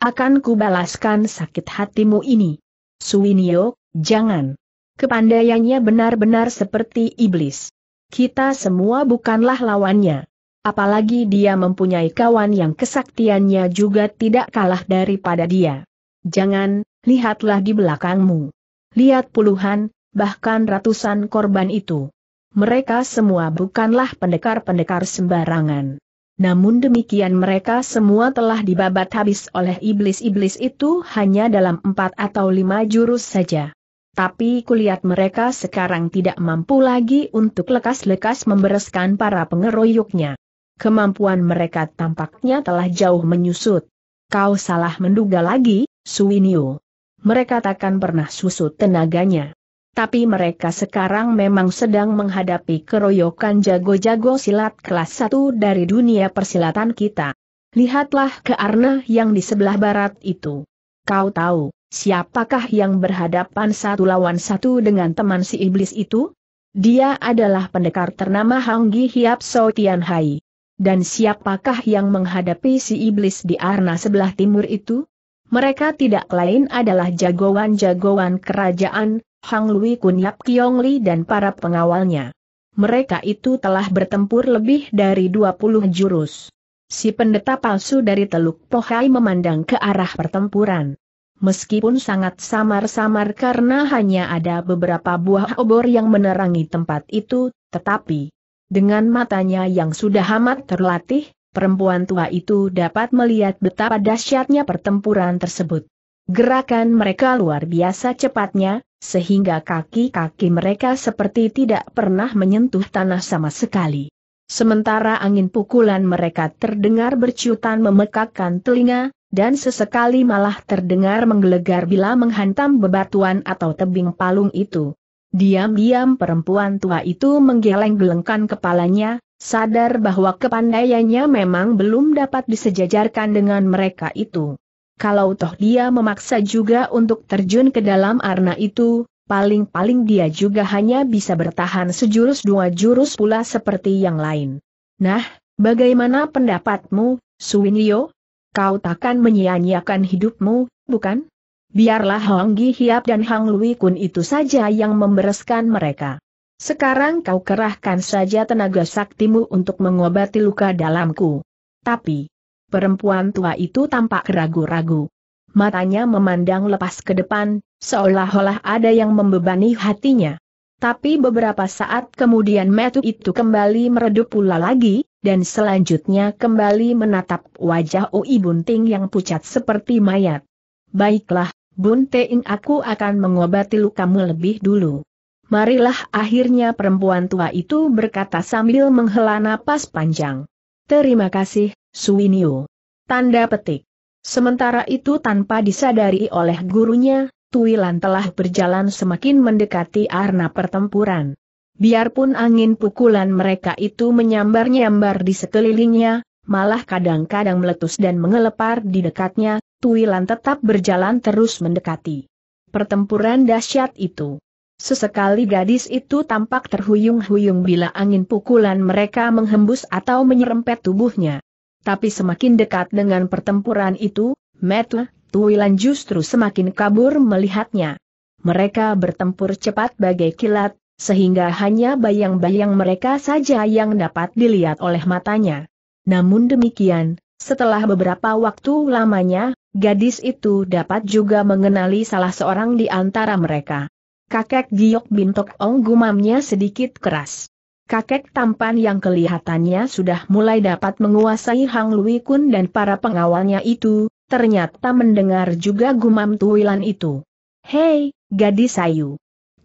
Akan kubalaskan sakit hatimu ini. Suwinio, jangan. Kepandaiannya benar-benar seperti iblis. Kita semua bukanlah lawannya. Apalagi dia mempunyai kawan yang kesaktiannya juga tidak kalah daripada dia. Jangan, lihatlah di belakangmu. Lihat puluhan, bahkan ratusan korban itu mereka semua bukanlah pendekar-pendekar sembarangan. Namun demikian mereka semua telah dibabat habis oleh iblis-iblis itu hanya dalam empat atau lima jurus saja. Tapi kulihat mereka sekarang tidak mampu lagi untuk lekas-lekas membereskan para pengeroyoknya. Kemampuan mereka tampaknya telah jauh menyusut. Kau salah menduga lagi, Suinio. Mereka takkan pernah susut tenaganya tapi mereka sekarang memang sedang menghadapi keroyokan jago-jago silat kelas 1 dari dunia persilatan kita. Lihatlah ke arna yang di sebelah barat itu. Kau tahu, siapakah yang berhadapan satu lawan satu dengan teman si iblis itu? Dia adalah pendekar ternama Hanggi Hiap So Tian Hai. Dan siapakah yang menghadapi si iblis di arna sebelah timur itu? Mereka tidak lain adalah jagoan-jagoan kerajaan, Hang Lui Kunyap Kiong Li dan para pengawalnya. Mereka itu telah bertempur lebih dari 20 jurus. Si pendeta palsu dari Teluk Pohai memandang ke arah pertempuran. Meskipun sangat samar-samar karena hanya ada beberapa buah obor yang menerangi tempat itu, tetapi dengan matanya yang sudah amat terlatih, perempuan tua itu dapat melihat betapa dahsyatnya pertempuran tersebut. Gerakan mereka luar biasa cepatnya, sehingga kaki-kaki mereka seperti tidak pernah menyentuh tanah sama sekali. Sementara angin pukulan mereka terdengar berciutan memekakkan telinga, dan sesekali malah terdengar menggelegar bila menghantam bebatuan atau tebing palung itu. Diam-diam perempuan tua itu menggeleng-gelengkan kepalanya, sadar bahwa kepandaiannya memang belum dapat disejajarkan dengan mereka itu kalau toh dia memaksa juga untuk terjun ke dalam arna itu, paling-paling dia juga hanya bisa bertahan sejurus dua jurus pula seperti yang lain. Nah, bagaimana pendapatmu, Suwinyo? Kau takkan menyia-nyiakan hidupmu, bukan? Biarlah Hong Gi Hiap dan Hang Lui Kun itu saja yang membereskan mereka. Sekarang kau kerahkan saja tenaga saktimu untuk mengobati luka dalamku. Tapi, Perempuan tua itu tampak ragu-ragu. Matanya memandang lepas ke depan, seolah-olah ada yang membebani hatinya. Tapi beberapa saat kemudian metu itu kembali meredup pula lagi, dan selanjutnya kembali menatap wajah Ui Bunting yang pucat seperti mayat. Baiklah, Bunting aku akan mengobati lukamu lebih dulu. Marilah akhirnya perempuan tua itu berkata sambil menghela napas panjang. Terima kasih, Suwinio. Tanda petik. Sementara itu tanpa disadari oleh gurunya, Tuilan telah berjalan semakin mendekati arna pertempuran. Biarpun angin pukulan mereka itu menyambar-nyambar di sekelilingnya, malah kadang-kadang meletus dan mengelepar di dekatnya, Tuilan tetap berjalan terus mendekati. Pertempuran dahsyat itu. Sesekali gadis itu tampak terhuyung-huyung bila angin pukulan mereka menghembus atau menyerempet tubuhnya tapi semakin dekat dengan pertempuran itu, Metle, Tuilan justru semakin kabur melihatnya. Mereka bertempur cepat bagai kilat, sehingga hanya bayang-bayang mereka saja yang dapat dilihat oleh matanya. Namun demikian, setelah beberapa waktu lamanya, gadis itu dapat juga mengenali salah seorang di antara mereka. Kakek Giok Bintok Ong gumamnya sedikit keras kakek tampan yang kelihatannya sudah mulai dapat menguasai Hang Lui Kun dan para pengawalnya itu, ternyata mendengar juga gumam tuwilan itu. Hei, gadis sayu.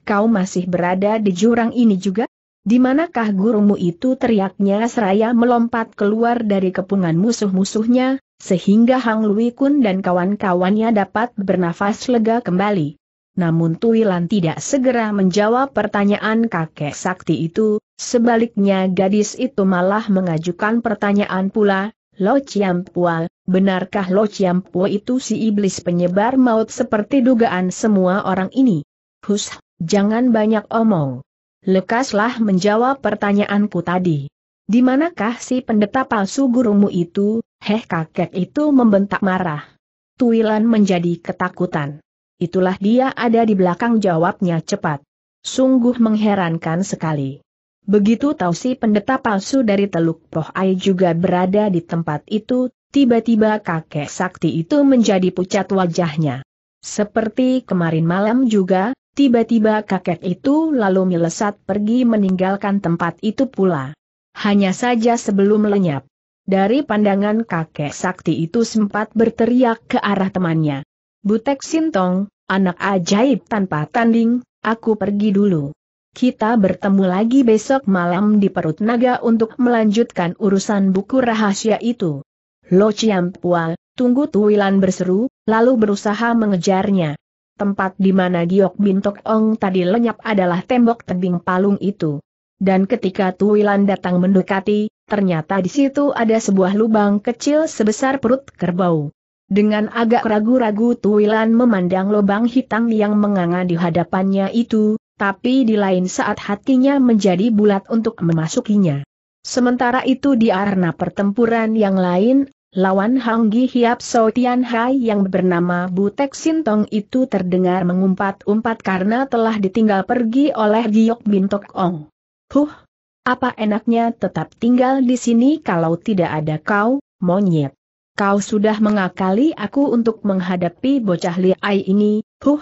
Kau masih berada di jurang ini juga? Di manakah gurumu itu teriaknya seraya melompat keluar dari kepungan musuh-musuhnya, sehingga Hang Lui Kun dan kawan-kawannya dapat bernafas lega kembali namun Tuilan tidak segera menjawab pertanyaan kakek sakti itu, sebaliknya gadis itu malah mengajukan pertanyaan pula, Lo Ciampua, benarkah Lo Ciampua itu si iblis penyebar maut seperti dugaan semua orang ini? Hus, jangan banyak omong. Lekaslah menjawab pertanyaanku tadi. Di manakah si pendeta palsu gurumu itu? Heh kakek itu membentak marah. Tuilan menjadi ketakutan. Itulah dia ada di belakang jawabnya cepat. Sungguh mengherankan sekali. Begitu tahu si pendeta palsu dari Teluk Pohai juga berada di tempat itu, tiba-tiba kakek sakti itu menjadi pucat wajahnya. Seperti kemarin malam juga, tiba-tiba kakek itu lalu melesat pergi meninggalkan tempat itu pula. Hanya saja sebelum lenyap. Dari pandangan kakek sakti itu sempat berteriak ke arah temannya. Butek Sintong, anak ajaib tanpa tanding, aku pergi dulu. Kita bertemu lagi besok malam di perut naga untuk melanjutkan urusan buku rahasia itu. Lo Ciampual, tunggu Tuwilan berseru, lalu berusaha mengejarnya. Tempat di mana Giok Bintok Ong tadi lenyap adalah tembok tebing palung itu. Dan ketika Tuwilan datang mendekati, ternyata di situ ada sebuah lubang kecil sebesar perut kerbau. Dengan agak ragu-ragu Tuilan memandang lubang hitam yang menganga di hadapannya itu, tapi di lain saat hatinya menjadi bulat untuk memasukinya. Sementara itu di arena pertempuran yang lain, lawan Hanggi Hiap So Tian Hai yang bernama Butek Sintong itu terdengar mengumpat-umpat karena telah ditinggal pergi oleh Giok Bintok Ong. Huh, apa enaknya tetap tinggal di sini kalau tidak ada kau, monyet. Kau sudah mengakali aku untuk menghadapi bocah liai ini, huh?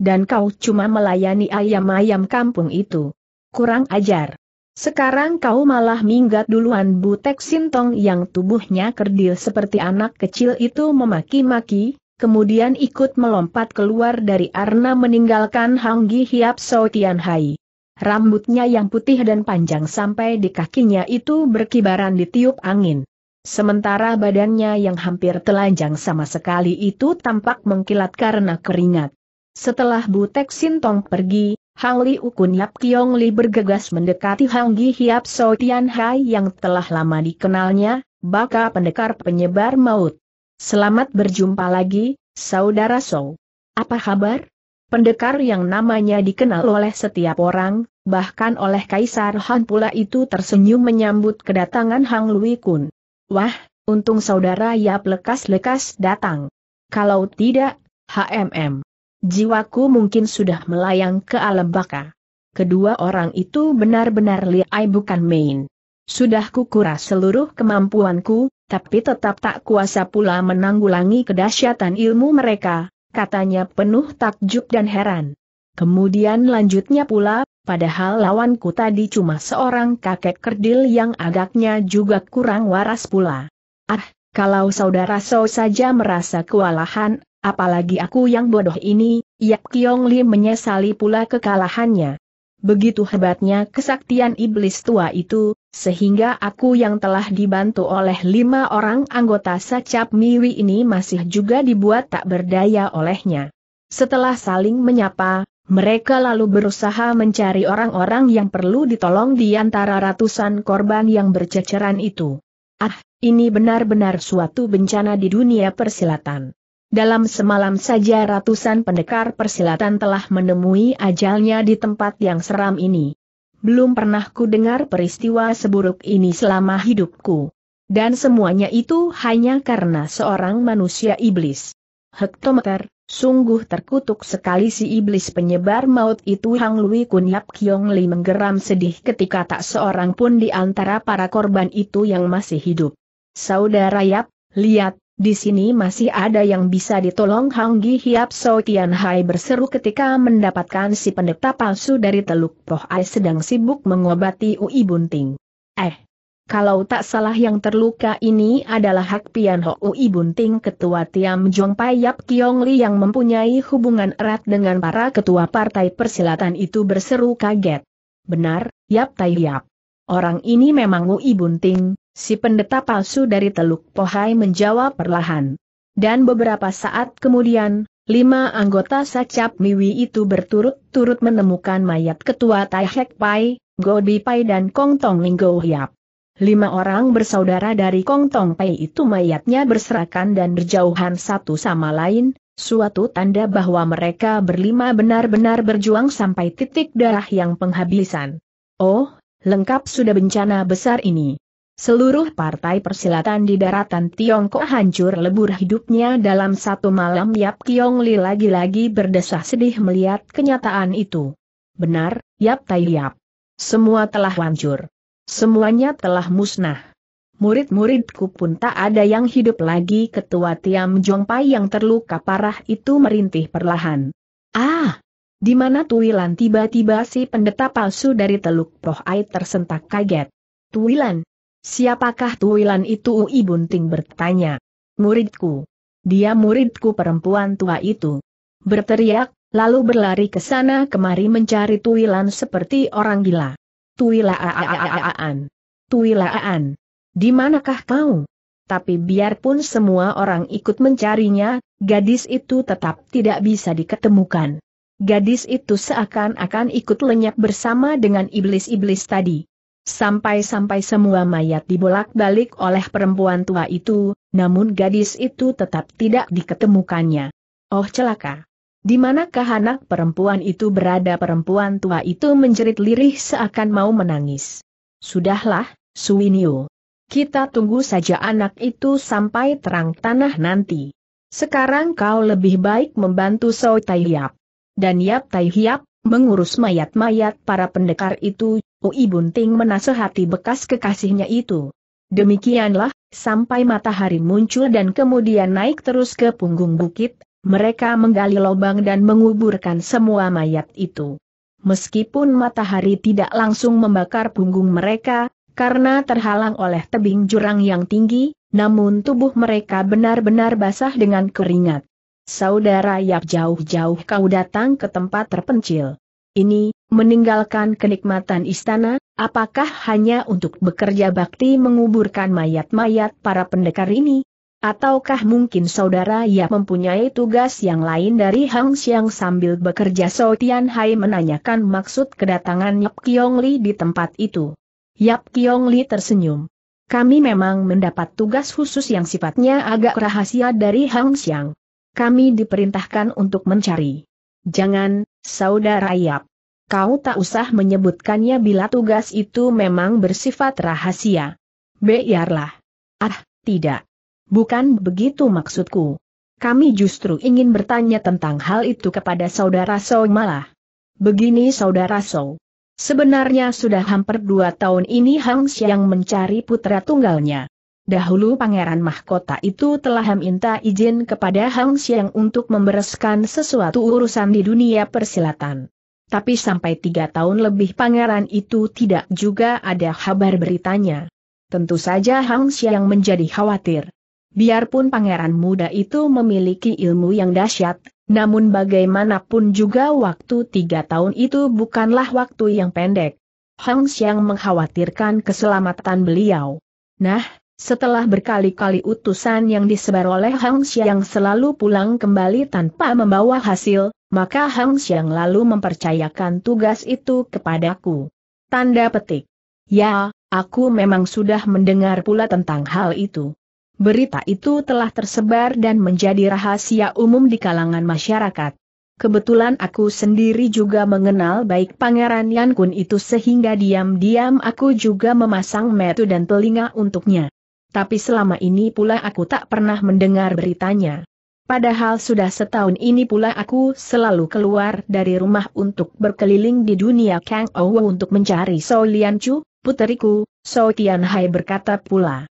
Dan kau cuma melayani ayam-ayam kampung itu. Kurang ajar. Sekarang kau malah minggat duluan Butek Sintong yang tubuhnya kerdil seperti anak kecil itu memaki-maki, kemudian ikut melompat keluar dari arna meninggalkan Hang Gi Hiap So Tian Hai. Rambutnya yang putih dan panjang sampai di kakinya itu berkibaran ditiup angin. Sementara badannya yang hampir telanjang sama sekali itu tampak mengkilat karena keringat. Setelah Butek Sintong pergi, Hang Li Ukun Yap Kiong Li bergegas mendekati Hang Gi Hiap So Tian Hai yang telah lama dikenalnya, baka pendekar penyebar maut. Selamat berjumpa lagi, Saudara So. Apa kabar? Pendekar yang namanya dikenal oleh setiap orang, bahkan oleh Kaisar Han pula itu tersenyum menyambut kedatangan Hang Lui Kun. Wah, untung saudara Yap lekas-lekas datang. Kalau tidak, HMM. Jiwaku mungkin sudah melayang ke alam baka. Kedua orang itu benar-benar liai bukan main. Sudah kukura seluruh kemampuanku, tapi tetap tak kuasa pula menanggulangi kedahsyatan ilmu mereka, katanya penuh takjub dan heran. Kemudian lanjutnya pula, padahal lawanku tadi cuma seorang kakek kerdil yang agaknya juga kurang waras pula. Ah, kalau saudara So saja merasa kewalahan, apalagi aku yang bodoh ini, Yap Kiong Li menyesali pula kekalahannya. Begitu hebatnya kesaktian iblis tua itu, sehingga aku yang telah dibantu oleh lima orang anggota Sacap Miwi ini masih juga dibuat tak berdaya olehnya. Setelah saling menyapa, mereka lalu berusaha mencari orang-orang yang perlu ditolong di antara ratusan korban yang berceceran itu. Ah, ini benar-benar suatu bencana di dunia persilatan. Dalam semalam saja ratusan pendekar persilatan telah menemui ajalnya di tempat yang seram ini. Belum pernah ku dengar peristiwa seburuk ini selama hidupku. Dan semuanya itu hanya karena seorang manusia iblis. Hektometer, Sungguh terkutuk sekali si iblis penyebar maut itu Hang Lui Kun Yap Kiong Li menggeram sedih ketika tak seorang pun di antara para korban itu yang masih hidup. Saudara Yap, lihat, di sini masih ada yang bisa ditolong Hang Gi Hiap So Tian Hai berseru ketika mendapatkan si pendeta palsu dari Teluk Poh Ai sedang sibuk mengobati Ui Bunting. Eh, kalau tak salah yang terluka ini adalah Hak Pian Ui Bunting Ketua Tiam Jong Payap Kiong Li yang mempunyai hubungan erat dengan para ketua partai persilatan itu berseru kaget. Benar, Yap Tai Yap. Orang ini memang Ui Bunting, si pendeta palsu dari Teluk Pohai menjawab perlahan. Dan beberapa saat kemudian, lima anggota sacap Miwi itu berturut-turut menemukan mayat ketua Tai Hek Pai, Go Pai dan Kong Tong Linggo Yap. Lima orang bersaudara dari Kong Tong Pei itu mayatnya berserakan dan berjauhan satu sama lain, suatu tanda bahwa mereka berlima benar-benar berjuang sampai titik darah yang penghabisan. Oh, lengkap sudah bencana besar ini. Seluruh partai persilatan di daratan Tiongkok hancur lebur hidupnya dalam satu malam Yap Kiong Li lagi-lagi berdesah sedih melihat kenyataan itu. Benar, Yap Tai Yap. Semua telah hancur. Semuanya telah musnah. Murid-muridku pun tak ada yang hidup lagi ketua Tiam Jongpai yang terluka parah itu merintih perlahan. Ah! Di mana Tuilan tiba-tiba si pendeta palsu dari Teluk Prohai tersentak kaget. Tuilan? Siapakah Tuilan itu Ui Bunting bertanya. Muridku. Dia muridku perempuan tua itu. Berteriak, lalu berlari ke sana kemari mencari Tuilan seperti orang gila. Tuilaan. Tuilaan. Di manakah kau? Tapi biarpun semua orang ikut mencarinya, gadis itu tetap tidak bisa diketemukan. Gadis itu seakan-akan ikut lenyap bersama dengan iblis-iblis tadi. Sampai-sampai semua mayat dibolak-balik oleh perempuan tua itu, namun gadis itu tetap tidak diketemukannya. Oh celaka! Di manakah anak perempuan itu berada perempuan tua itu menjerit lirih seakan mau menangis. Sudahlah, Suwinio. Kita tunggu saja anak itu sampai terang tanah nanti. Sekarang kau lebih baik membantu So Tai Hiap. Dan Yap Tai Hiap, mengurus mayat-mayat para pendekar itu, Ui Bunting menasehati bekas kekasihnya itu. Demikianlah, sampai matahari muncul dan kemudian naik terus ke punggung bukit, mereka menggali lubang dan menguburkan semua mayat itu. Meskipun matahari tidak langsung membakar punggung mereka, karena terhalang oleh tebing jurang yang tinggi, namun tubuh mereka benar-benar basah dengan keringat. Saudara Yap jauh-jauh kau datang ke tempat terpencil. Ini, meninggalkan kenikmatan istana, apakah hanya untuk bekerja bakti menguburkan mayat-mayat para pendekar ini? Ataukah mungkin saudara ia mempunyai tugas yang lain dari Hang Xiang sambil bekerja So Tian Hai menanyakan maksud kedatangan Yap Kiong Li di tempat itu. Yap Kiong Li tersenyum. Kami memang mendapat tugas khusus yang sifatnya agak rahasia dari Hang Xiang. Kami diperintahkan untuk mencari. Jangan, saudara Yap. Kau tak usah menyebutkannya bila tugas itu memang bersifat rahasia. Biarlah. Ah, tidak bukan begitu maksudku. Kami justru ingin bertanya tentang hal itu kepada saudara So malah. Begini saudara So, Sebenarnya sudah hampir dua tahun ini Hang Xiang mencari putra tunggalnya. Dahulu pangeran mahkota itu telah meminta izin kepada Hang Xiang untuk membereskan sesuatu urusan di dunia persilatan. Tapi sampai tiga tahun lebih pangeran itu tidak juga ada kabar beritanya. Tentu saja Hang Xiang menjadi khawatir. Biarpun pangeran muda itu memiliki ilmu yang dahsyat, namun bagaimanapun juga waktu tiga tahun itu bukanlah waktu yang pendek. Hang Xiang mengkhawatirkan keselamatan beliau. Nah, setelah berkali-kali utusan yang disebar oleh Hang Xiang selalu pulang kembali tanpa membawa hasil, maka Hang Xiang lalu mempercayakan tugas itu kepadaku. Tanda petik. Ya, aku memang sudah mendengar pula tentang hal itu. Berita itu telah tersebar dan menjadi rahasia umum di kalangan masyarakat. Kebetulan aku sendiri juga mengenal baik Pangeran Yan Kun itu sehingga diam-diam aku juga memasang metu dan telinga untuknya. Tapi selama ini pula aku tak pernah mendengar beritanya. Padahal sudah setahun ini pula aku selalu keluar dari rumah untuk berkeliling di dunia Kang Ou untuk mencari Lian Chu, puteriku, So Tian Hai berkata pula.